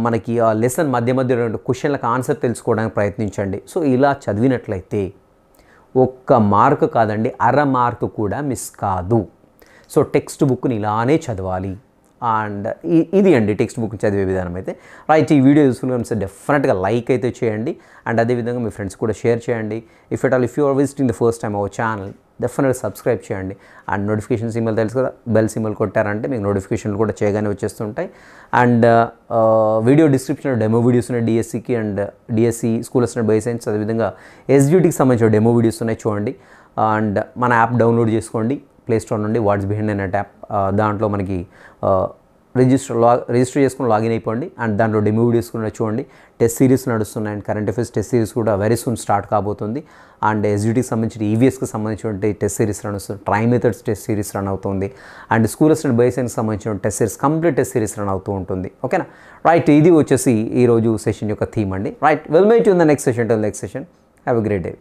మనకి ఆ లెసన్ మధ్య మధ్యలో రెండు క్వశ్చన్లకు ఆన్సర్ తెలుసుకోవడానికి ప్రయత్నించండి సో ఇలా చదివినట్లయితే ఒక్క మార్క్ కాదండి అర మార్క్ కూడా మిస్ కాదు సో టెక్స్ట్ బుక్ని ఇలానే చదవాలి అండ్ ఇది అండి టెక్స్ట్ బుక్ చదివే విధానం అయితే రైట్ ఈ వీడియో యూస్ఫుల్గా అనిపిస్తే డెఫినెట్గా లైక్ అయితే చేయండి అండ్ అదేవిధంగా మీ ఫ్రెండ్స్ కూడా షేర్ చేయండి if at all if you are visiting the first time our channel డెఫినెట్గా సబ్స్క్రైబ్ చేయండి అండ్ నోటిఫికేషన్ సింబల్ తెలుసు కదా బెల్ సింబల్ కొట్టారంటే మీకు నోటిఫికేషన్లు కూడా చేయగానే వచ్చేస్తుంటాయి అండ్ వీడియో డిస్క్రిప్షన్లో డెమో వీడియోస్ ఉన్నాయి డిఎస్సికి and DSC school assistant bio science అదేవిధంగా ఎస్డ్యూటీకి సంబంధించిన డెమో వీడియోస్ ఉన్నాయి చూడండి అండ్ మన యాప్ డౌన్లోడ్ చేసుకోండి ప్లే స్టోర్ నుండి వాట్స్ బిహైండ్ అనే యాప్ దాంట్లో మనకి రిజిస్టర్ లా రిజిస్టర్ చేసుకుని లాగిన్ అయిపోండి అండ్ దాంట్లో డెమో వీడియోస్ చూడండి టెస్ట్ సిరీస్ నడుస్తున్నాయి and current affairs test series కూడా వెరీ సూన్ స్టార్ట్ కాబోతుంది అండ్ ఎస్యూటీకి సంబంధించిన ఈవీఎస్కి e సంబంధించినటువంటి టెస్ట్ సిరీస్ రన్ వస్తుంది try methods test series run అవుతుంది అండ్ స్కూల్ అసిస్టెంట్ బైసైన్కి సంబంధించిన test series complete test series run అవుతూ ఉంటుంది ఓకేనా రైట్ ఇది వచ్చేసి ఈరోజు సెషన్ యొక్క థీమ్ అండి రైట్ వెల్ మేట్ ఉంది next session tell next session have a great day